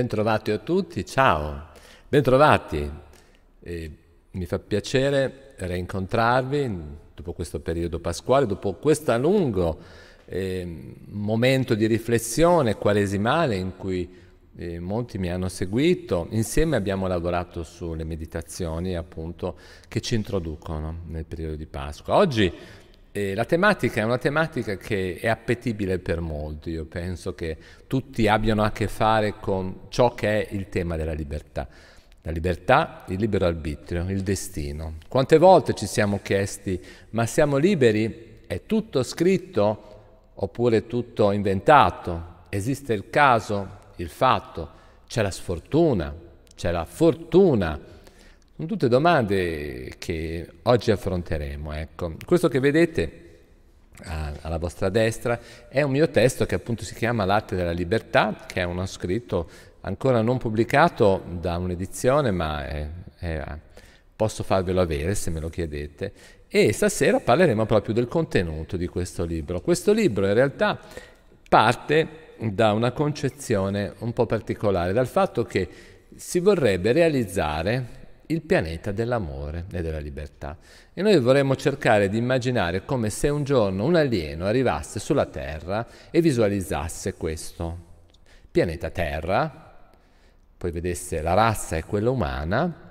Bentrovati a tutti, ciao, bentrovati. E mi fa piacere rincontrarvi dopo questo periodo pasquale, dopo questo lungo eh, momento di riflessione quaresimale in cui eh, molti mi hanno seguito. Insieme abbiamo lavorato sulle meditazioni appunto che ci introducono nel periodo di Pasqua. Oggi eh, la tematica è una tematica che è appetibile per molti, io penso che tutti abbiano a che fare con ciò che è il tema della libertà. La libertà, il libero arbitrio, il destino. Quante volte ci siamo chiesti, ma siamo liberi? È tutto scritto oppure tutto inventato? Esiste il caso, il fatto? C'è la sfortuna, c'è la fortuna, sono tutte domande che oggi affronteremo. Ecco. Questo che vedete alla vostra destra è un mio testo che appunto si chiama L'arte della Libertà, che è uno scritto ancora non pubblicato da un'edizione, ma è, è, posso farvelo avere se me lo chiedete. E stasera parleremo proprio del contenuto di questo libro. Questo libro in realtà parte da una concezione un po' particolare, dal fatto che si vorrebbe realizzare il pianeta dell'amore e della libertà. E noi vorremmo cercare di immaginare come se un giorno un alieno arrivasse sulla Terra e visualizzasse questo. Pianeta Terra, poi vedesse la razza e quella umana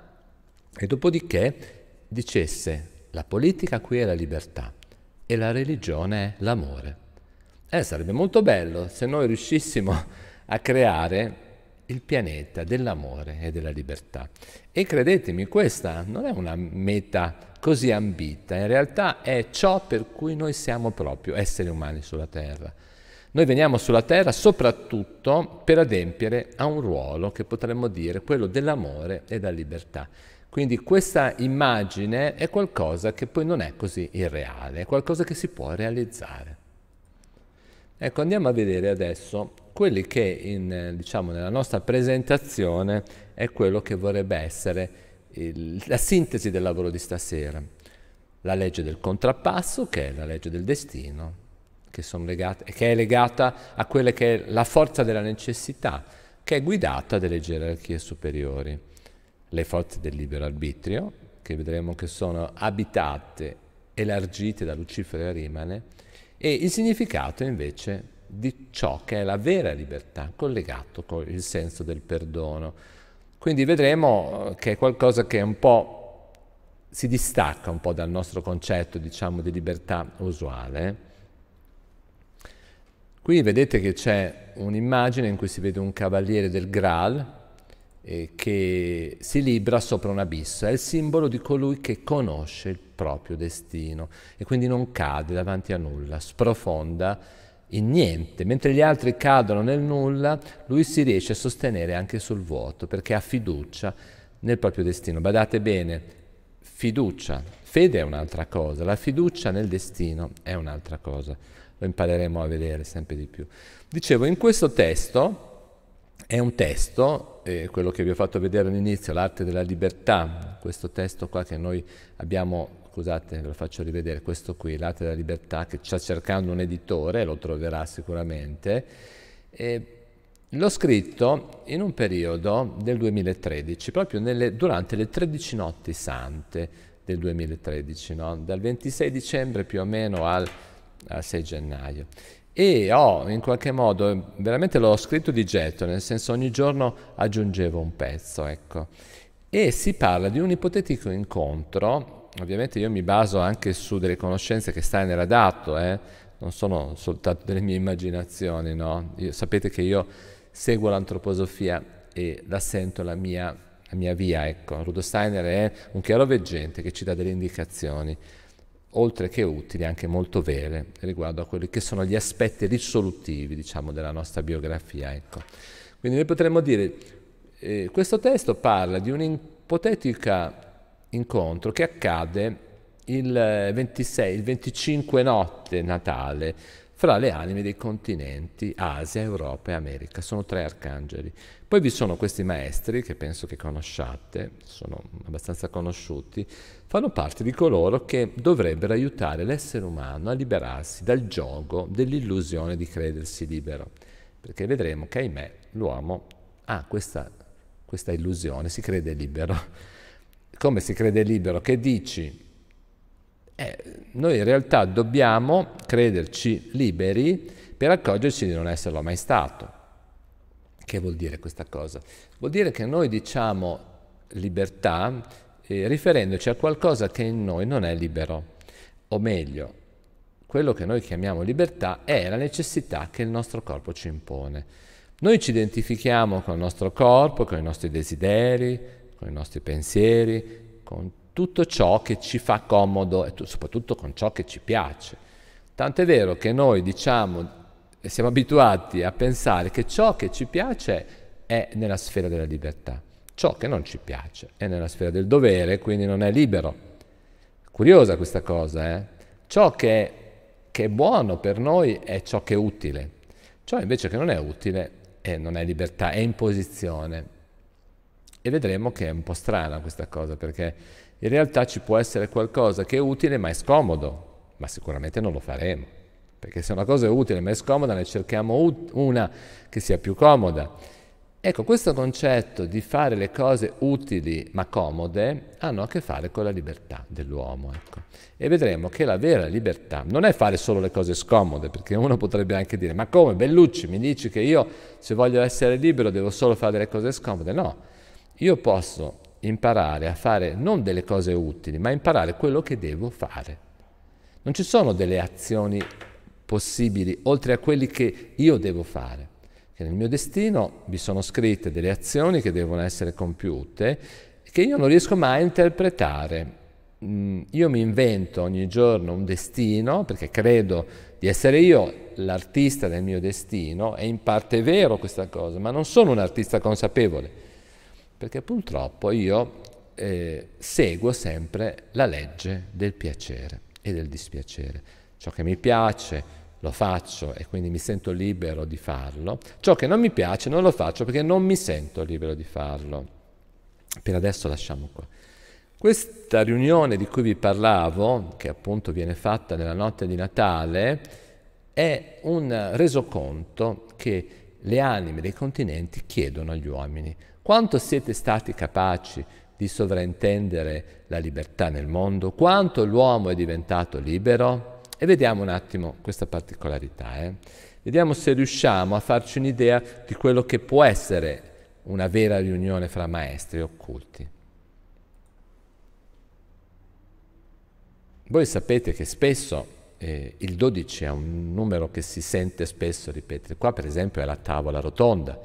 e dopodiché dicesse la politica qui è la libertà e la religione è l'amore. Eh, sarebbe molto bello se noi riuscissimo a creare il pianeta dell'amore e della libertà. E credetemi, questa non è una meta così ambita, in realtà è ciò per cui noi siamo proprio esseri umani sulla Terra. Noi veniamo sulla Terra soprattutto per adempiere a un ruolo che potremmo dire quello dell'amore e della libertà. Quindi questa immagine è qualcosa che poi non è così irreale, è qualcosa che si può realizzare. Ecco, andiamo a vedere adesso quelli che in, diciamo, nella nostra presentazione è quello che vorrebbe essere il, la sintesi del lavoro di stasera. La legge del contrappasso, che è la legge del destino, che, legate, che è legata a quella che è la forza della necessità, che è guidata dalle gerarchie superiori. Le forze del libero arbitrio, che vedremo che sono abitate, elargite da Lucifero e Rimane, e il significato invece di ciò che è la vera libertà, collegato con il senso del perdono. Quindi vedremo eh, che è qualcosa che è un po' si distacca un po' dal nostro concetto, diciamo, di libertà usuale. Qui vedete che c'è un'immagine in cui si vede un cavaliere del Graal eh, che si libra sopra un abisso, è il simbolo di colui che conosce il proprio destino e quindi non cade davanti a nulla, sprofonda in niente, mentre gli altri cadono nel nulla, lui si riesce a sostenere anche sul vuoto perché ha fiducia nel proprio destino. Badate bene, fiducia, fede è un'altra cosa, la fiducia nel destino è un'altra cosa, lo impareremo a vedere sempre di più. Dicevo, in questo testo è un testo, eh, quello che vi ho fatto vedere all'inizio, l'arte della libertà, questo testo qua che noi abbiamo scusate ve lo faccio rivedere, questo qui, L'arte della libertà, che sta cercando un editore, lo troverà sicuramente, e l'ho scritto in un periodo del 2013, proprio nelle, durante le 13 notti sante del 2013, no? dal 26 dicembre più o meno al, al 6 gennaio e ho in qualche modo veramente l'ho scritto di getto, nel senso ogni giorno aggiungevo un pezzo, ecco. E si parla di un ipotetico incontro ovviamente io mi baso anche su delle conoscenze che Steiner ha dato, eh? non sono soltanto delle mie immaginazioni, no? io, sapete che io seguo l'antroposofia e la sento la mia, la mia via, ecco. Rudolf Steiner è un chiaroveggente che ci dà delle indicazioni, oltre che utili, anche molto vere, riguardo a quelli che sono gli aspetti risolutivi, diciamo, della nostra biografia, ecco. Quindi noi potremmo dire, eh, questo testo parla di un'ipotetica incontro che accade il, 26, eh, il 25 notte Natale fra le anime dei continenti Asia, Europa e America. Sono tre arcangeli. Poi vi sono questi maestri, che penso che conosciate, sono abbastanza conosciuti, fanno parte di coloro che dovrebbero aiutare l'essere umano a liberarsi dal gioco dell'illusione di credersi libero. Perché vedremo che, ahimè, l'uomo ha questa, questa illusione, si crede libero come si crede libero, che dici, eh, noi in realtà dobbiamo crederci liberi per accorgerci di non esserlo mai stato. Che vuol dire questa cosa? Vuol dire che noi diciamo libertà eh, riferendoci a qualcosa che in noi non è libero, o meglio, quello che noi chiamiamo libertà è la necessità che il nostro corpo ci impone. Noi ci identifichiamo con il nostro corpo, con i nostri desideri, con i nostri pensieri, con tutto ciò che ci fa comodo e soprattutto con ciò che ci piace. Tant'è vero che noi diciamo e siamo abituati a pensare che ciò che ci piace è nella sfera della libertà, ciò che non ci piace è nella sfera del dovere, quindi non è libero. Curiosa questa cosa, eh? Ciò che è, che è buono per noi è ciò che è utile, ciò invece che non è utile eh, non è libertà, è imposizione, e vedremo che è un po' strana questa cosa, perché in realtà ci può essere qualcosa che è utile ma è scomodo, ma sicuramente non lo faremo, perché se una cosa è utile ma è scomoda ne cerchiamo una che sia più comoda. Ecco, questo concetto di fare le cose utili ma comode hanno a che fare con la libertà dell'uomo. Ecco. E vedremo che la vera libertà non è fare solo le cose scomode, perché uno potrebbe anche dire, ma come Bellucci mi dici che io se voglio essere libero devo solo fare delle cose scomode? No, io posso imparare a fare non delle cose utili, ma imparare quello che devo fare. Non ci sono delle azioni possibili oltre a quelli che io devo fare. Che nel mio destino vi sono scritte delle azioni che devono essere compiute che io non riesco mai a interpretare. Mm, io mi invento ogni giorno un destino perché credo di essere io l'artista del mio destino, è in parte vero questa cosa, ma non sono un artista consapevole perché purtroppo io eh, seguo sempre la legge del piacere e del dispiacere. Ciò che mi piace lo faccio e quindi mi sento libero di farlo, ciò che non mi piace non lo faccio perché non mi sento libero di farlo. Per adesso lasciamo qua. Questa riunione di cui vi parlavo, che appunto viene fatta nella notte di Natale, è un resoconto che le anime dei continenti chiedono agli uomini. Quanto siete stati capaci di sovraintendere la libertà nel mondo? Quanto l'uomo è diventato libero? E vediamo un attimo questa particolarità. Eh? Vediamo se riusciamo a farci un'idea di quello che può essere una vera riunione fra maestri occulti. Voi sapete che spesso eh, il 12 è un numero che si sente spesso ripetere. Qua per esempio è la tavola rotonda,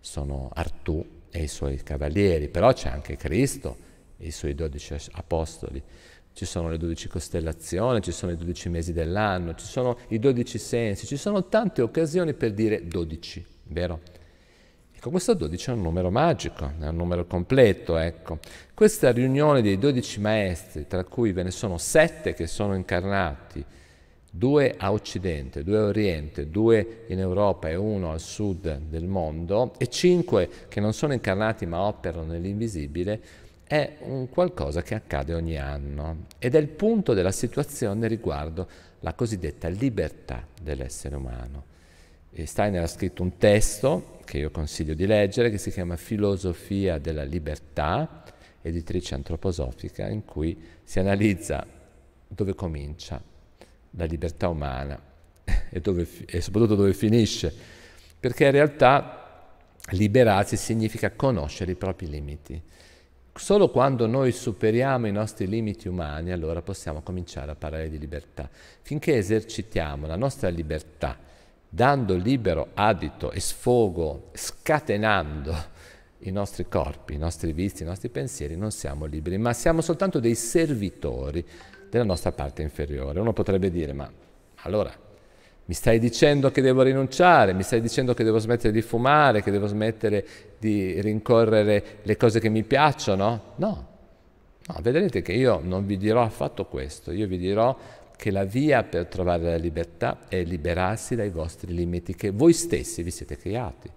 sono Artù e i suoi cavalieri, però c'è anche Cristo e i suoi dodici apostoli, ci sono le dodici costellazioni, ci sono i dodici mesi dell'anno, ci sono i dodici sensi, ci sono tante occasioni per dire dodici, vero? Ecco, questo 12 è un numero magico, è un numero completo, ecco. Questa riunione dei 12 maestri, tra cui ve ne sono 7 che sono incarnati, due a occidente, due a oriente, due in Europa e uno al sud del mondo, e cinque che non sono incarnati ma operano nell'invisibile, è un qualcosa che accade ogni anno ed è il punto della situazione riguardo la cosiddetta libertà dell'essere umano. E Steiner ha scritto un testo che io consiglio di leggere che si chiama Filosofia della libertà, editrice antroposofica, in cui si analizza dove comincia la libertà umana e, dove, e soprattutto dove finisce, perché in realtà liberarsi significa conoscere i propri limiti. Solo quando noi superiamo i nostri limiti umani, allora possiamo cominciare a parlare di libertà. Finché esercitiamo la nostra libertà, dando libero adito e sfogo, scatenando i nostri corpi, i nostri vizi, i nostri pensieri, non siamo liberi, ma siamo soltanto dei servitori della nostra parte inferiore. Uno potrebbe dire, ma allora mi stai dicendo che devo rinunciare, mi stai dicendo che devo smettere di fumare, che devo smettere di rincorrere le cose che mi piacciono? No, no vedrete che io non vi dirò affatto questo, io vi dirò che la via per trovare la libertà è liberarsi dai vostri limiti che voi stessi vi siete creati.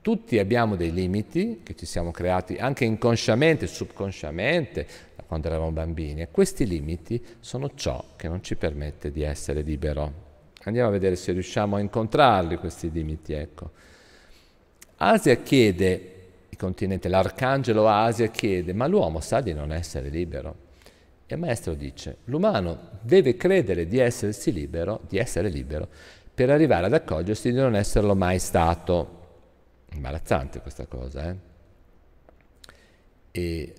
Tutti abbiamo dei limiti che ci siamo creati anche inconsciamente, subconsciamente, da quando eravamo bambini, e questi limiti sono ciò che non ci permette di essere libero. Andiamo a vedere se riusciamo a incontrarli questi limiti, ecco. Asia chiede, il continente, l'arcangelo Asia chiede, ma l'uomo sa di non essere libero? E il maestro dice, l'umano deve credere di essersi libero, di essere libero, per arrivare ad accorgersi di non esserlo mai stato imbarazzante questa cosa, eh? E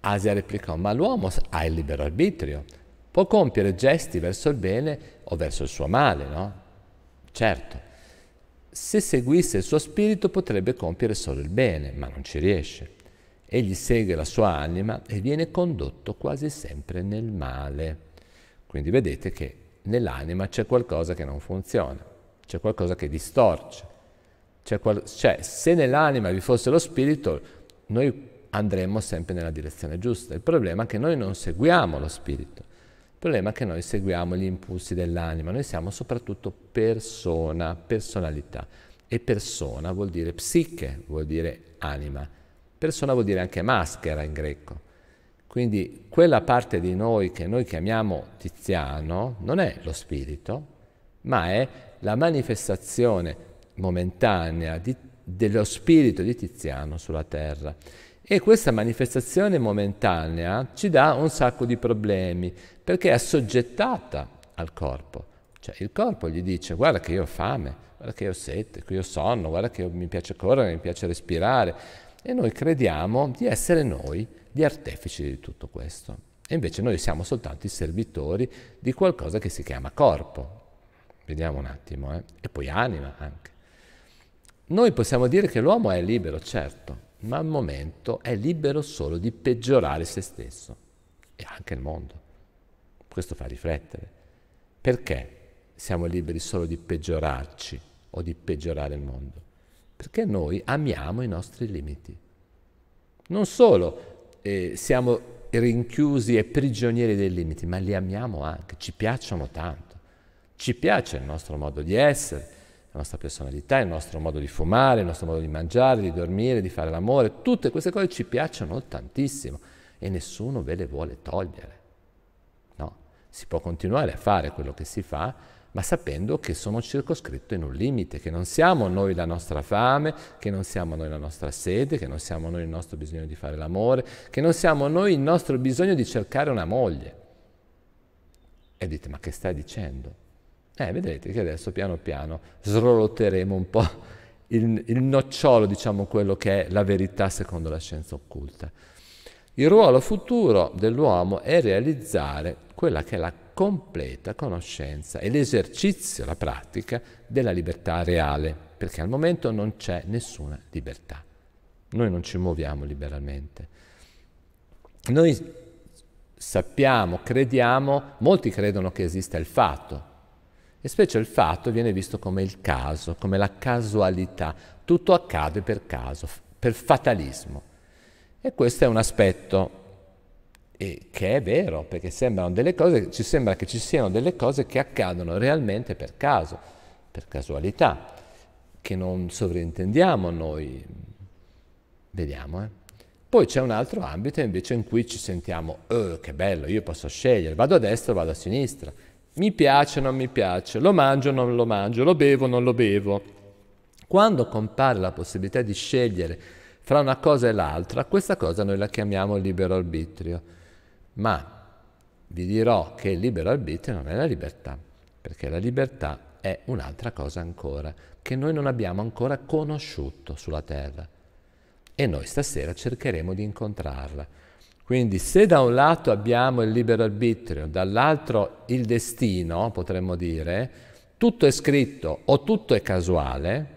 Asia replicò, ma l'uomo ha il libero arbitrio, può compiere gesti verso il bene o verso il suo male, no? Certo, se seguisse il suo spirito potrebbe compiere solo il bene, ma non ci riesce. Egli segue la sua anima e viene condotto quasi sempre nel male. Quindi vedete che nell'anima c'è qualcosa che non funziona, c'è qualcosa che distorce. Cioè, cioè se nell'anima vi fosse lo spirito, noi andremmo sempre nella direzione giusta. Il problema è che noi non seguiamo lo spirito. Il problema è che noi seguiamo gli impulsi dell'anima, noi siamo soprattutto persona, personalità. E persona vuol dire psiche, vuol dire anima. Persona vuol dire anche maschera in greco. Quindi quella parte di noi che noi chiamiamo Tiziano non è lo spirito, ma è la manifestazione momentanea di, dello spirito di Tiziano sulla terra. E questa manifestazione momentanea ci dà un sacco di problemi perché è assoggettata al corpo. Cioè il corpo gli dice guarda che io ho fame, guarda che io ho sete, che io ho sonno, guarda che io, mi piace correre, mi piace respirare. E noi crediamo di essere noi gli artefici di tutto questo. E invece noi siamo soltanto i servitori di qualcosa che si chiama corpo. Vediamo un attimo, eh? e poi anima anche. Noi possiamo dire che l'uomo è libero, certo, ma al momento è libero solo di peggiorare se stesso e anche il mondo. Questo fa riflettere. Perché siamo liberi solo di peggiorarci o di peggiorare il mondo? Perché noi amiamo i nostri limiti. Non solo eh, siamo rinchiusi e prigionieri dei limiti, ma li amiamo anche, ci piacciono tanto, ci piace il nostro modo di essere, la nostra personalità, il nostro modo di fumare, il nostro modo di mangiare, di dormire, di fare l'amore, tutte queste cose ci piacciono tantissimo e nessuno ve le vuole togliere. No? Si può continuare a fare quello che si fa, ma sapendo che sono circoscritto in un limite, che non siamo noi la nostra fame, che non siamo noi la nostra sede, che non siamo noi il nostro bisogno di fare l'amore, che non siamo noi il nostro bisogno di cercare una moglie. E dite, ma che stai dicendo? Eh, vedrete che adesso piano piano srolotteremo un po' il, il nocciolo, diciamo, quello che è la verità secondo la scienza occulta. Il ruolo futuro dell'uomo è realizzare quella che è la completa conoscenza e l'esercizio, la pratica della libertà reale, perché al momento non c'è nessuna libertà. Noi non ci muoviamo liberalmente. Noi sappiamo, crediamo, molti credono che esista il fatto, e specie il fatto viene visto come il caso, come la casualità, tutto accade per caso, per fatalismo. E questo è un aspetto e che è vero, perché sembrano delle cose, ci sembra che ci siano delle cose che accadono realmente per caso, per casualità, che non sovrintendiamo noi. Vediamo, eh. Poi c'è un altro ambito invece in cui ci sentiamo, oh, che bello, io posso scegliere, vado a destra o vado a sinistra, mi piace, o non mi piace, lo mangio, o non lo mangio, lo bevo, o non lo bevo. Quando compare la possibilità di scegliere fra una cosa e l'altra, questa cosa noi la chiamiamo libero arbitrio. Ma vi dirò che il libero arbitrio non è la libertà, perché la libertà è un'altra cosa ancora, che noi non abbiamo ancora conosciuto sulla terra. E noi stasera cercheremo di incontrarla. Quindi se da un lato abbiamo il libero arbitrio, dall'altro il destino, potremmo dire, tutto è scritto o tutto è casuale,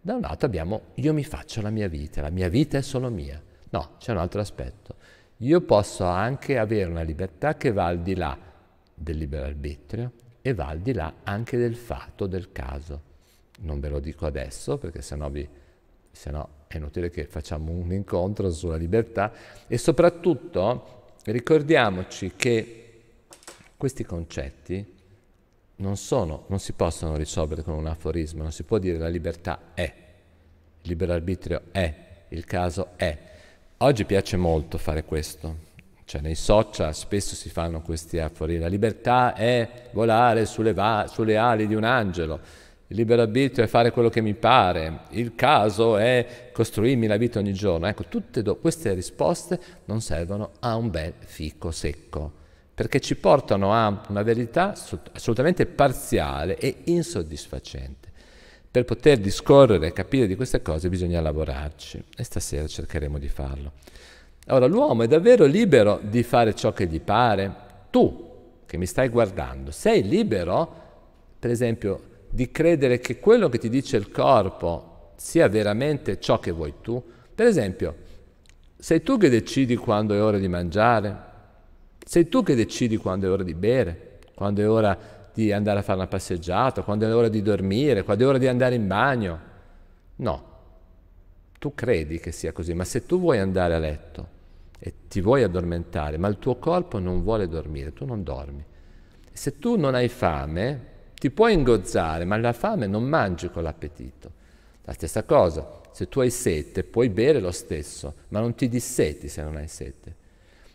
da un lato abbiamo io mi faccio la mia vita, la mia vita è solo mia. No, c'è un altro aspetto. Io posso anche avere una libertà che va al di là del libero arbitrio e va al di là anche del fatto, del caso. Non ve lo dico adesso perché sennò vi, sennò è inutile che facciamo un incontro sulla libertà e soprattutto ricordiamoci che questi concetti non, sono, non si possono risolvere con un aforismo, non si può dire la libertà è, il libero arbitrio è, il caso è. Oggi piace molto fare questo, cioè nei social spesso si fanno questi aforismi, la libertà è volare sulle, va- sulle ali di un angelo, il libero arbitrio è fare quello che mi pare, il caso è costruirmi la vita ogni giorno. Ecco, tutte do- queste risposte non servono a un bel fico secco, perché ci portano a una verità assolutamente parziale e insoddisfacente. Per poter discorrere e capire di queste cose bisogna lavorarci e stasera cercheremo di farlo. Allora, l'uomo è davvero libero di fare ciò che gli pare? Tu, che mi stai guardando, sei libero, per esempio, di credere che quello che ti dice il corpo sia veramente ciò che vuoi tu. Per esempio, sei tu che decidi quando è ora di mangiare, sei tu che decidi quando è ora di bere, quando è ora di andare a fare una passeggiata, quando è ora di dormire, quando è ora di andare in bagno. No, tu credi che sia così, ma se tu vuoi andare a letto e ti vuoi addormentare, ma il tuo corpo non vuole dormire, tu non dormi. Se tu non hai fame, ti puoi ingozzare, ma la fame non mangi con l'appetito. La stessa cosa, se tu hai sete, puoi bere lo stesso, ma non ti disseti se non hai sete.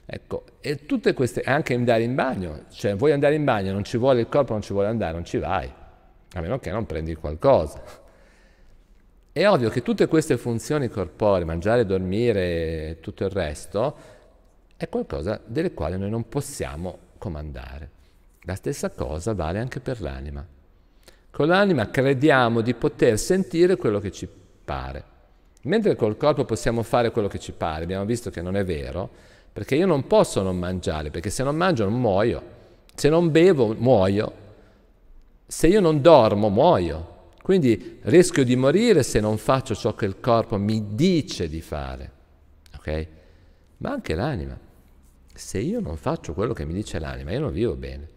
Ecco, e tutte queste, anche andare in bagno, cioè vuoi andare in bagno, non ci vuole il corpo, non ci vuole andare, non ci vai, a meno che non prendi qualcosa. È ovvio che tutte queste funzioni corporee, mangiare, dormire e tutto il resto, è qualcosa delle quali noi non possiamo comandare. La stessa cosa vale anche per l'anima. Con l'anima crediamo di poter sentire quello che ci pare. Mentre col corpo possiamo fare quello che ci pare, abbiamo visto che non è vero, perché io non posso non mangiare, perché se non mangio non muoio, se non bevo muoio, se io non dormo muoio, quindi rischio di morire se non faccio ciò che il corpo mi dice di fare, ok? Ma anche l'anima, se io non faccio quello che mi dice l'anima, io non vivo bene.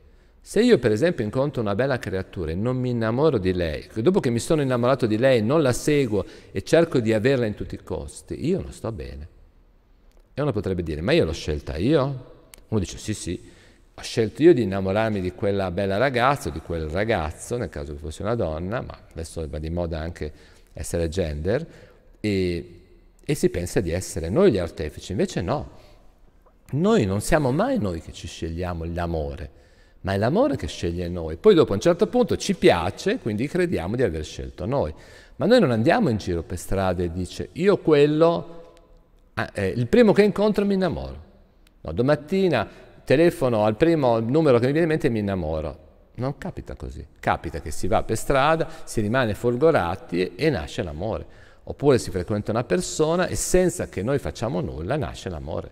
Se io per esempio incontro una bella creatura e non mi innamoro di lei, dopo che mi sono innamorato di lei non la seguo e cerco di averla in tutti i costi, io non sto bene. E uno potrebbe dire, ma io l'ho scelta io? Uno dice, sì sì, ho scelto io di innamorarmi di quella bella ragazza, o di quel ragazzo, nel caso che fosse una donna, ma adesso va di moda anche essere gender, e, e si pensa di essere noi gli artefici, invece no. Noi non siamo mai noi che ci scegliamo l'amore ma è l'amore che sceglie noi. Poi dopo a un certo punto ci piace, quindi crediamo di aver scelto noi. Ma noi non andiamo in giro per strada e dice io quello, ah, eh, il primo che incontro mi innamoro. No, domattina telefono al primo numero che mi viene in mente e mi innamoro. Non capita così. Capita che si va per strada, si rimane folgorati e nasce l'amore. Oppure si frequenta una persona e senza che noi facciamo nulla nasce l'amore.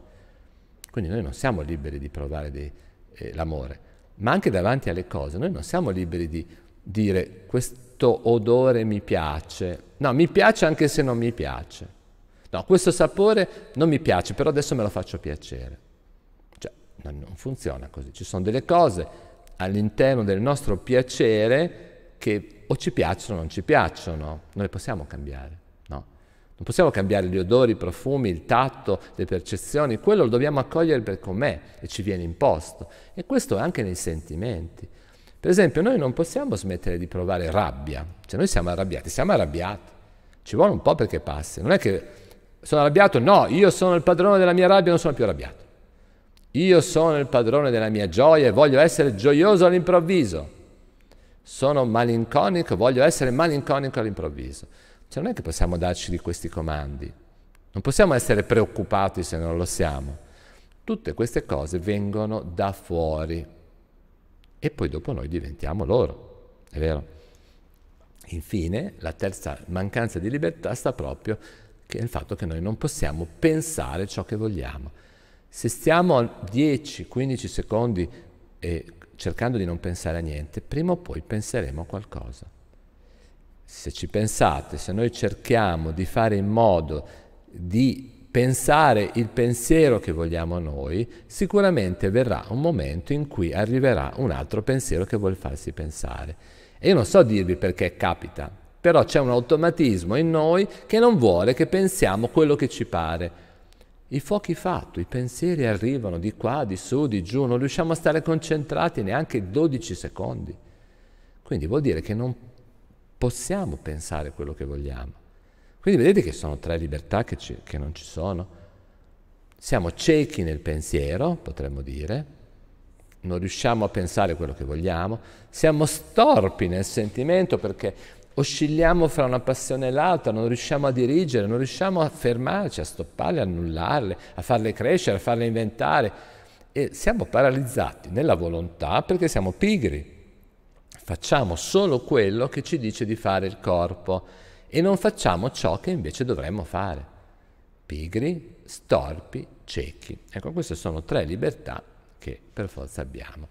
Quindi noi non siamo liberi di provare di, eh, l'amore ma anche davanti alle cose. Noi non siamo liberi di dire questo odore mi piace, no, mi piace anche se non mi piace. No, questo sapore non mi piace, però adesso me lo faccio piacere. Cioè, non funziona così. Ci sono delle cose all'interno del nostro piacere che o ci piacciono o non ci piacciono, non le possiamo cambiare. Non possiamo cambiare gli odori, i profumi, il tatto, le percezioni, quello lo dobbiamo accogliere per com'è e ci viene imposto. E questo anche nei sentimenti. Per esempio, noi non possiamo smettere di provare rabbia, cioè noi siamo arrabbiati, siamo arrabbiati, ci vuole un po' perché passi, non è che sono arrabbiato, no, io sono il padrone della mia rabbia, non sono più arrabbiato. Io sono il padrone della mia gioia e voglio essere gioioso all'improvviso. Sono malinconico, voglio essere malinconico all'improvviso. Cioè non è che possiamo darci di questi comandi, non possiamo essere preoccupati se non lo siamo. Tutte queste cose vengono da fuori e poi dopo noi diventiamo loro, è vero? Infine, la terza mancanza di libertà sta proprio nel fatto che noi non possiamo pensare ciò che vogliamo. Se stiamo 10-15 secondi eh, cercando di non pensare a niente, prima o poi penseremo a qualcosa. Se ci pensate, se noi cerchiamo di fare in modo di pensare il pensiero che vogliamo noi, sicuramente verrà un momento in cui arriverà un altro pensiero che vuol farsi pensare. E io non so dirvi perché capita, però c'è un automatismo in noi che non vuole che pensiamo quello che ci pare. I fuochi fatto, i pensieri arrivano di qua, di su, di giù, non riusciamo a stare concentrati neanche 12 secondi. Quindi vuol dire che non possiamo pensare quello che vogliamo. Quindi vedete che sono tre libertà che, ci, che non ci sono. Siamo ciechi nel pensiero, potremmo dire, non riusciamo a pensare quello che vogliamo, siamo storpi nel sentimento perché oscilliamo fra una passione e l'altra, non riusciamo a dirigere, non riusciamo a fermarci, a stopparle, a annullarle, a farle crescere, a farle inventare e siamo paralizzati nella volontà perché siamo pigri. Facciamo solo quello che ci dice di fare il corpo e non facciamo ciò che invece dovremmo fare. Pigri, storpi, ciechi. Ecco, queste sono tre libertà che per forza abbiamo.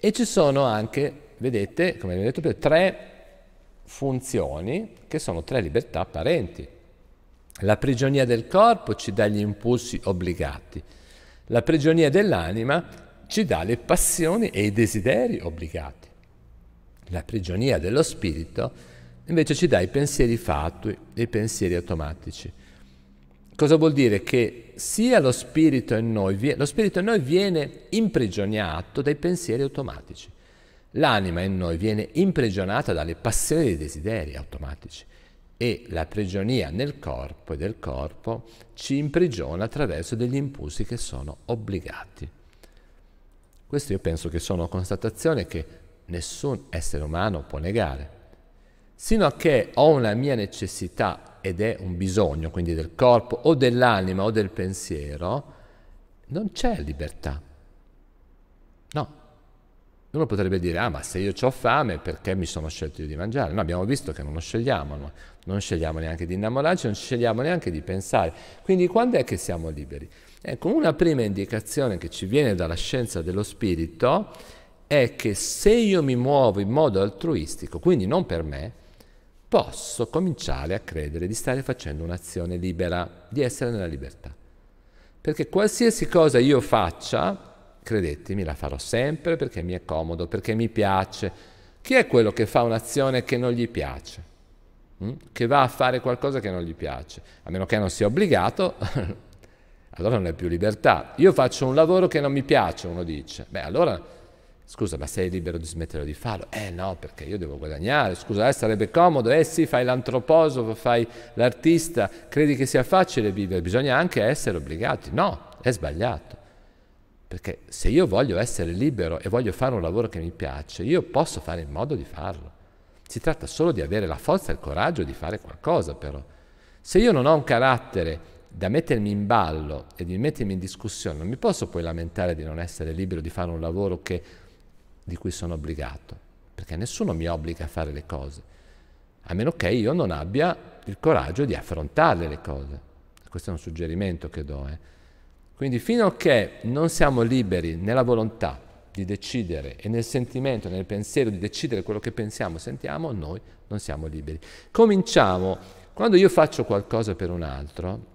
E ci sono anche, vedete, come vi ho detto, prima, tre funzioni che sono tre libertà parenti. La prigionia del corpo ci dà gli impulsi obbligati, la prigionia dell'anima ci dà le passioni e i desideri obbligati la prigionia dello spirito, invece ci dà i pensieri fatui, i pensieri automatici. Cosa vuol dire? Che sia lo spirito in noi, lo spirito in noi viene imprigionato dai pensieri automatici. L'anima in noi viene imprigionata dalle passioni dei desideri automatici e la prigionia nel corpo e del corpo ci imprigiona attraverso degli impulsi che sono obbligati. Queste io penso che sono constatazioni che nessun essere umano può negare, sino a che ho una mia necessità ed è un bisogno, quindi del corpo o dell'anima o del pensiero, non c'è libertà. No. Uno potrebbe dire, ah ma se io ho fame perché mi sono scelto io di mangiare? No, abbiamo visto che non lo scegliamo, no? non scegliamo neanche di innamorarci, non scegliamo neanche di pensare. Quindi quando è che siamo liberi? Ecco, una prima indicazione che ci viene dalla scienza dello spirito è che se io mi muovo in modo altruistico, quindi non per me, posso cominciare a credere di stare facendo un'azione libera, di essere nella libertà. Perché qualsiasi cosa io faccia, credetemi, la farò sempre perché mi è comodo, perché mi piace. Chi è quello che fa un'azione che non gli piace? Mm? che va a fare qualcosa che non gli piace, a meno che non sia obbligato, allora non è più libertà. Io faccio un lavoro che non mi piace, uno dice, beh allora Scusa, ma sei libero di smettere di farlo? Eh no, perché io devo guadagnare. Scusa, eh, sarebbe comodo. Eh sì, fai l'antroposofo, fai l'artista. Credi che sia facile vivere? Bisogna anche essere obbligati. No, è sbagliato. Perché se io voglio essere libero e voglio fare un lavoro che mi piace, io posso fare in modo di farlo. Si tratta solo di avere la forza e il coraggio di fare qualcosa, però. Se io non ho un carattere da mettermi in ballo e di mettermi in discussione, non mi posso poi lamentare di non essere libero di fare un lavoro che di cui sono obbligato, perché nessuno mi obbliga a fare le cose, a meno che io non abbia il coraggio di affrontarle le cose. Questo è un suggerimento che do. Eh. Quindi fino a che non siamo liberi nella volontà di decidere e nel sentimento, nel pensiero di decidere quello che pensiamo, sentiamo, noi non siamo liberi. Cominciamo, quando io faccio qualcosa per un altro,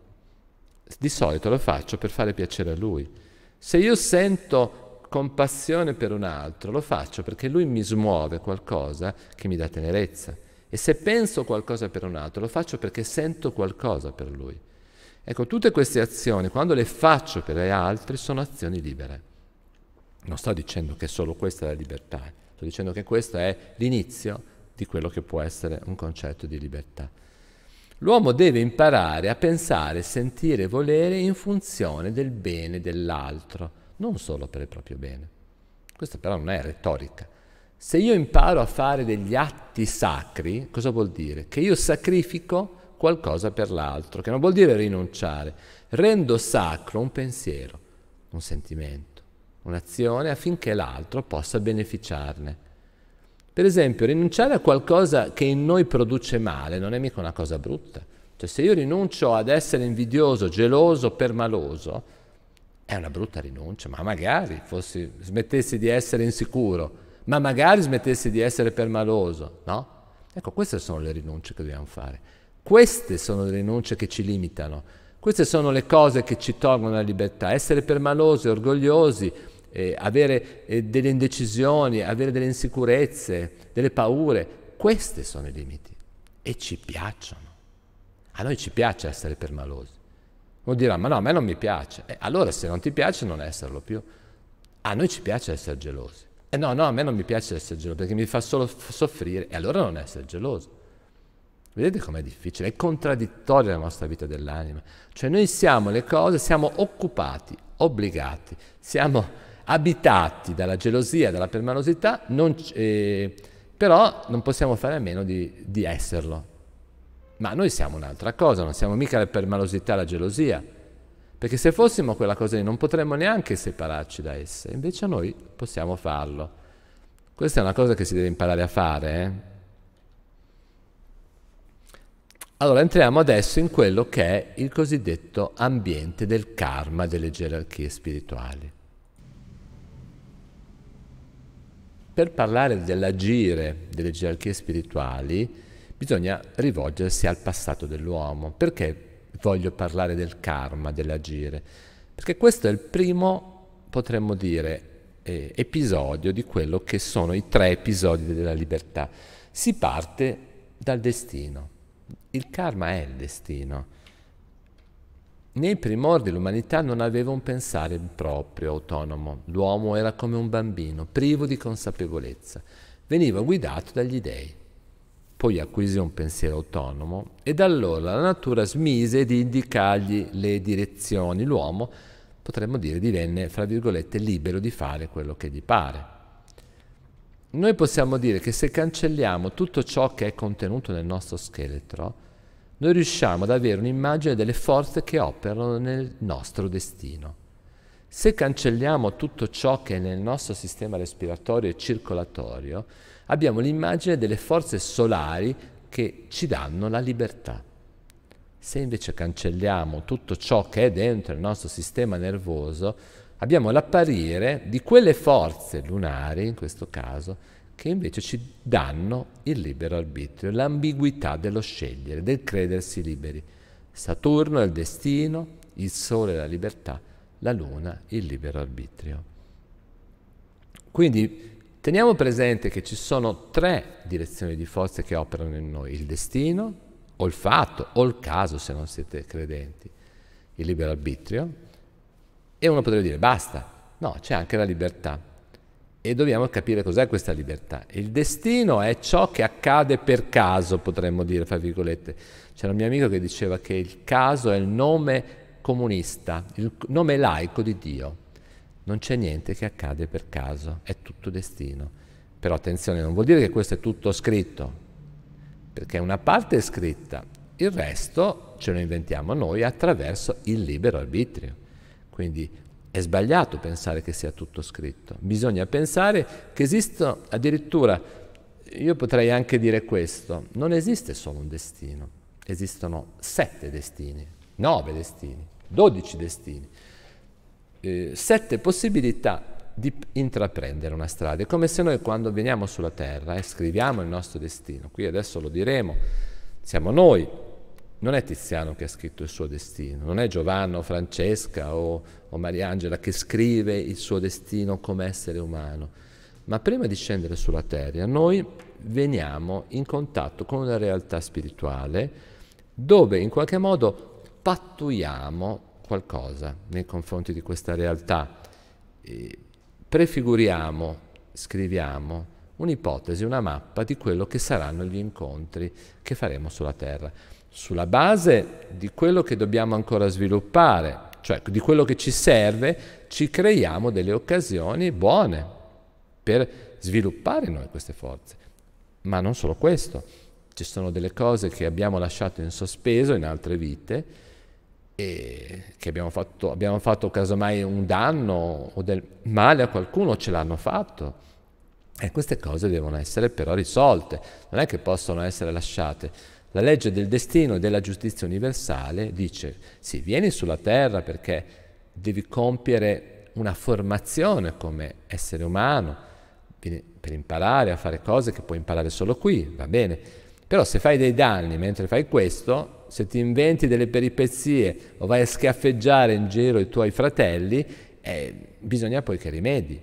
di solito lo faccio per fare piacere a lui. Se io sento compassione per un altro, lo faccio perché lui mi smuove qualcosa che mi dà tenerezza. E se penso qualcosa per un altro, lo faccio perché sento qualcosa per lui. Ecco, tutte queste azioni, quando le faccio per gli altri, sono azioni libere. Non sto dicendo che solo questa è la libertà, sto dicendo che questo è l'inizio di quello che può essere un concetto di libertà. L'uomo deve imparare a pensare, sentire, volere in funzione del bene dell'altro, non solo per il proprio bene. Questa però non è retorica. Se io imparo a fare degli atti sacri, cosa vuol dire? Che io sacrifico qualcosa per l'altro, che non vuol dire rinunciare. Rendo sacro un pensiero, un sentimento, un'azione affinché l'altro possa beneficiarne. Per esempio, rinunciare a qualcosa che in noi produce male non è mica una cosa brutta. Cioè se io rinuncio ad essere invidioso, geloso, permaloso, è una brutta rinuncia, ma magari fossi, smettessi di essere insicuro, ma magari smettessi di essere permaloso, no? Ecco, queste sono le rinunce che dobbiamo fare. Queste sono le rinunce che ci limitano. Queste sono le cose che ci tolgono la libertà. Essere permalosi, orgogliosi, eh, avere eh, delle indecisioni, avere delle insicurezze, delle paure. Questi sono i limiti. E ci piacciono. A noi ci piace essere permalosi. Uno dirà, ma no, a me non mi piace. Eh, allora se non ti piace non esserlo più. A noi ci piace essere gelosi. E no, no, a me non mi piace essere geloso perché mi fa solo soffrire e allora non essere geloso. Vedete com'è difficile? È contraddittoria la nostra vita dell'anima. Cioè noi siamo le cose, siamo occupati, obbligati, siamo abitati dalla gelosia, dalla permanosità, non c- eh, però non possiamo fare a meno di, di esserlo. Ma noi siamo un'altra cosa, non siamo mica per malosità la gelosia. Perché se fossimo quella cosa lì non potremmo neanche separarci da essa, invece noi possiamo farlo. Questa è una cosa che si deve imparare a fare. Eh? Allora entriamo adesso in quello che è il cosiddetto ambiente del karma delle gerarchie spirituali. Per parlare dell'agire delle gerarchie spirituali, bisogna rivolgersi al passato dell'uomo. Perché voglio parlare del karma, dell'agire? Perché questo è il primo, potremmo dire, eh, episodio di quello che sono i tre episodi della libertà. Si parte dal destino. Il karma è il destino. Nei primordi l'umanità non aveva un pensare proprio, autonomo. L'uomo era come un bambino, privo di consapevolezza. Veniva guidato dagli dèi poi acquisì un pensiero autonomo e da allora la natura smise di indicargli le direzioni. L'uomo, potremmo dire, divenne, fra virgolette, libero di fare quello che gli pare. Noi possiamo dire che se cancelliamo tutto ciò che è contenuto nel nostro scheletro, noi riusciamo ad avere un'immagine delle forze che operano nel nostro destino. Se cancelliamo tutto ciò che è nel nostro sistema respiratorio e circolatorio, abbiamo l'immagine delle forze solari che ci danno la libertà. Se invece cancelliamo tutto ciò che è dentro il nostro sistema nervoso, abbiamo l'apparire di quelle forze lunari, in questo caso, che invece ci danno il libero arbitrio, l'ambiguità dello scegliere, del credersi liberi. Saturno è il destino, il Sole è la libertà, la Luna il libero arbitrio. Quindi Teniamo presente che ci sono tre direzioni di forze che operano in noi, il destino, o il fatto, o il caso se non siete credenti, il libero arbitrio, e uno potrebbe dire basta, no, c'è anche la libertà. E dobbiamo capire cos'è questa libertà. Il destino è ciò che accade per caso, potremmo dire, fra virgolette. C'era un mio amico che diceva che il caso è il nome comunista, il nome laico di Dio. Non c'è niente che accade per caso, è tutto destino. Però attenzione, non vuol dire che questo è tutto scritto, perché una parte è scritta, il resto ce lo inventiamo noi attraverso il libero arbitrio. Quindi è sbagliato pensare che sia tutto scritto. Bisogna pensare che esistono addirittura, io potrei anche dire questo, non esiste solo un destino, esistono sette destini, nove destini, dodici destini eh, sette possibilità di intraprendere una strada. È come se noi quando veniamo sulla terra e eh, scriviamo il nostro destino, qui adesso lo diremo, siamo noi, non è Tiziano che ha scritto il suo destino, non è Giovanna o Francesca o, o Mariangela che scrive il suo destino come essere umano, ma prima di scendere sulla terra noi veniamo in contatto con una realtà spirituale dove in qualche modo pattuiamo qualcosa nei confronti di questa realtà. E prefiguriamo, scriviamo un'ipotesi, una mappa di quello che saranno gli incontri che faremo sulla Terra, sulla base di quello che dobbiamo ancora sviluppare, cioè di quello che ci serve, ci creiamo delle occasioni buone per sviluppare noi queste forze. Ma non solo questo, ci sono delle cose che abbiamo lasciato in sospeso in altre vite, e che abbiamo fatto, abbiamo fatto casomai un danno o del male a qualcuno, ce l'hanno fatto. E queste cose devono essere però risolte, non è che possono essere lasciate. La legge del destino e della giustizia universale dice, sì, vieni sulla terra perché devi compiere una formazione come essere umano, per imparare a fare cose che puoi imparare solo qui, va bene. Però se fai dei danni mentre fai questo, se ti inventi delle peripezie o vai a schiaffeggiare in giro i tuoi fratelli, eh, bisogna poi che rimedi.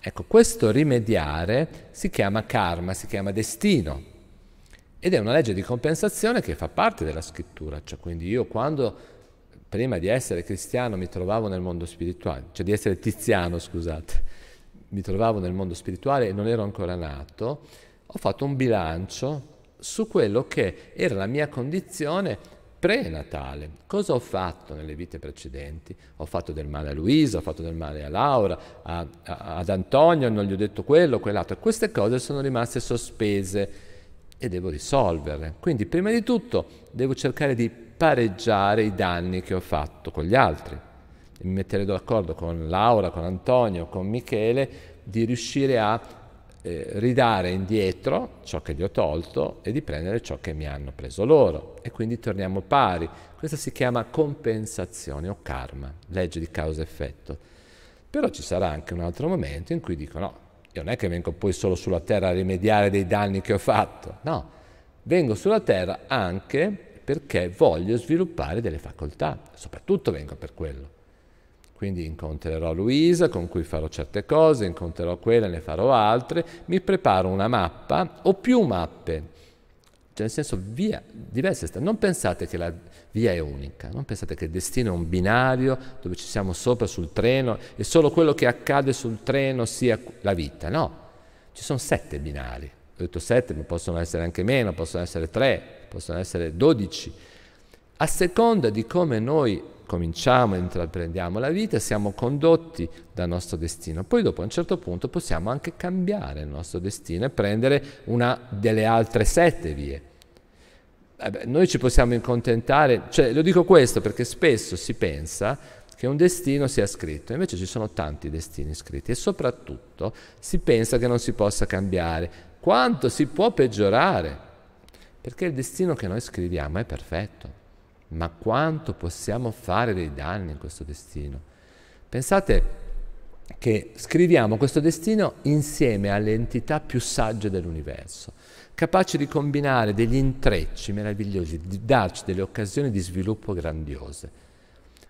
Ecco, questo rimediare si chiama karma, si chiama destino. Ed è una legge di compensazione che fa parte della scrittura, cioè quindi io quando prima di essere cristiano mi trovavo nel mondo spirituale, cioè di essere tiziano, scusate, mi trovavo nel mondo spirituale e non ero ancora nato, ho fatto un bilancio su quello che era la mia condizione prenatale. Cosa ho fatto nelle vite precedenti? Ho fatto del male a Luisa, ho fatto del male a Laura, a, a, ad Antonio, non gli ho detto quello, quell'altro. Queste cose sono rimaste sospese e devo risolverle. Quindi prima di tutto devo cercare di pareggiare i danni che ho fatto con gli altri. Mi metterò d'accordo con Laura, con Antonio, con Michele di riuscire a eh, ridare indietro ciò che gli ho tolto e di prendere ciò che mi hanno preso loro. E quindi torniamo pari. Questa si chiama compensazione o karma, legge di causa-effetto. Però ci sarà anche un altro momento in cui dico no, io non è che vengo poi solo sulla terra a rimediare dei danni che ho fatto, no, vengo sulla terra anche perché voglio sviluppare delle facoltà, soprattutto vengo per quello. Quindi incontrerò Luisa con cui farò certe cose, incontrerò quella, ne farò altre, mi preparo una mappa o più mappe, cioè nel senso via, diverse. Non pensate che la via è unica, non pensate che il destino è un binario dove ci siamo sopra sul treno e solo quello che accade sul treno sia la vita, no. Ci sono sette binari, ho detto sette, ma possono essere anche meno, possono essere tre, possono essere dodici. A seconda di come noi cominciamo, intraprendiamo la vita, siamo condotti dal nostro destino. Poi dopo a un certo punto possiamo anche cambiare il nostro destino e prendere una delle altre sette vie. Eh noi ci possiamo incontentare, cioè, lo dico questo perché spesso si pensa che un destino sia scritto, invece ci sono tanti destini scritti e soprattutto si pensa che non si possa cambiare. Quanto si può peggiorare? Perché il destino che noi scriviamo è perfetto ma quanto possiamo fare dei danni in questo destino. Pensate che scriviamo questo destino insieme alle entità più sagge dell'universo, capaci di combinare degli intrecci meravigliosi, di darci delle occasioni di sviluppo grandiose.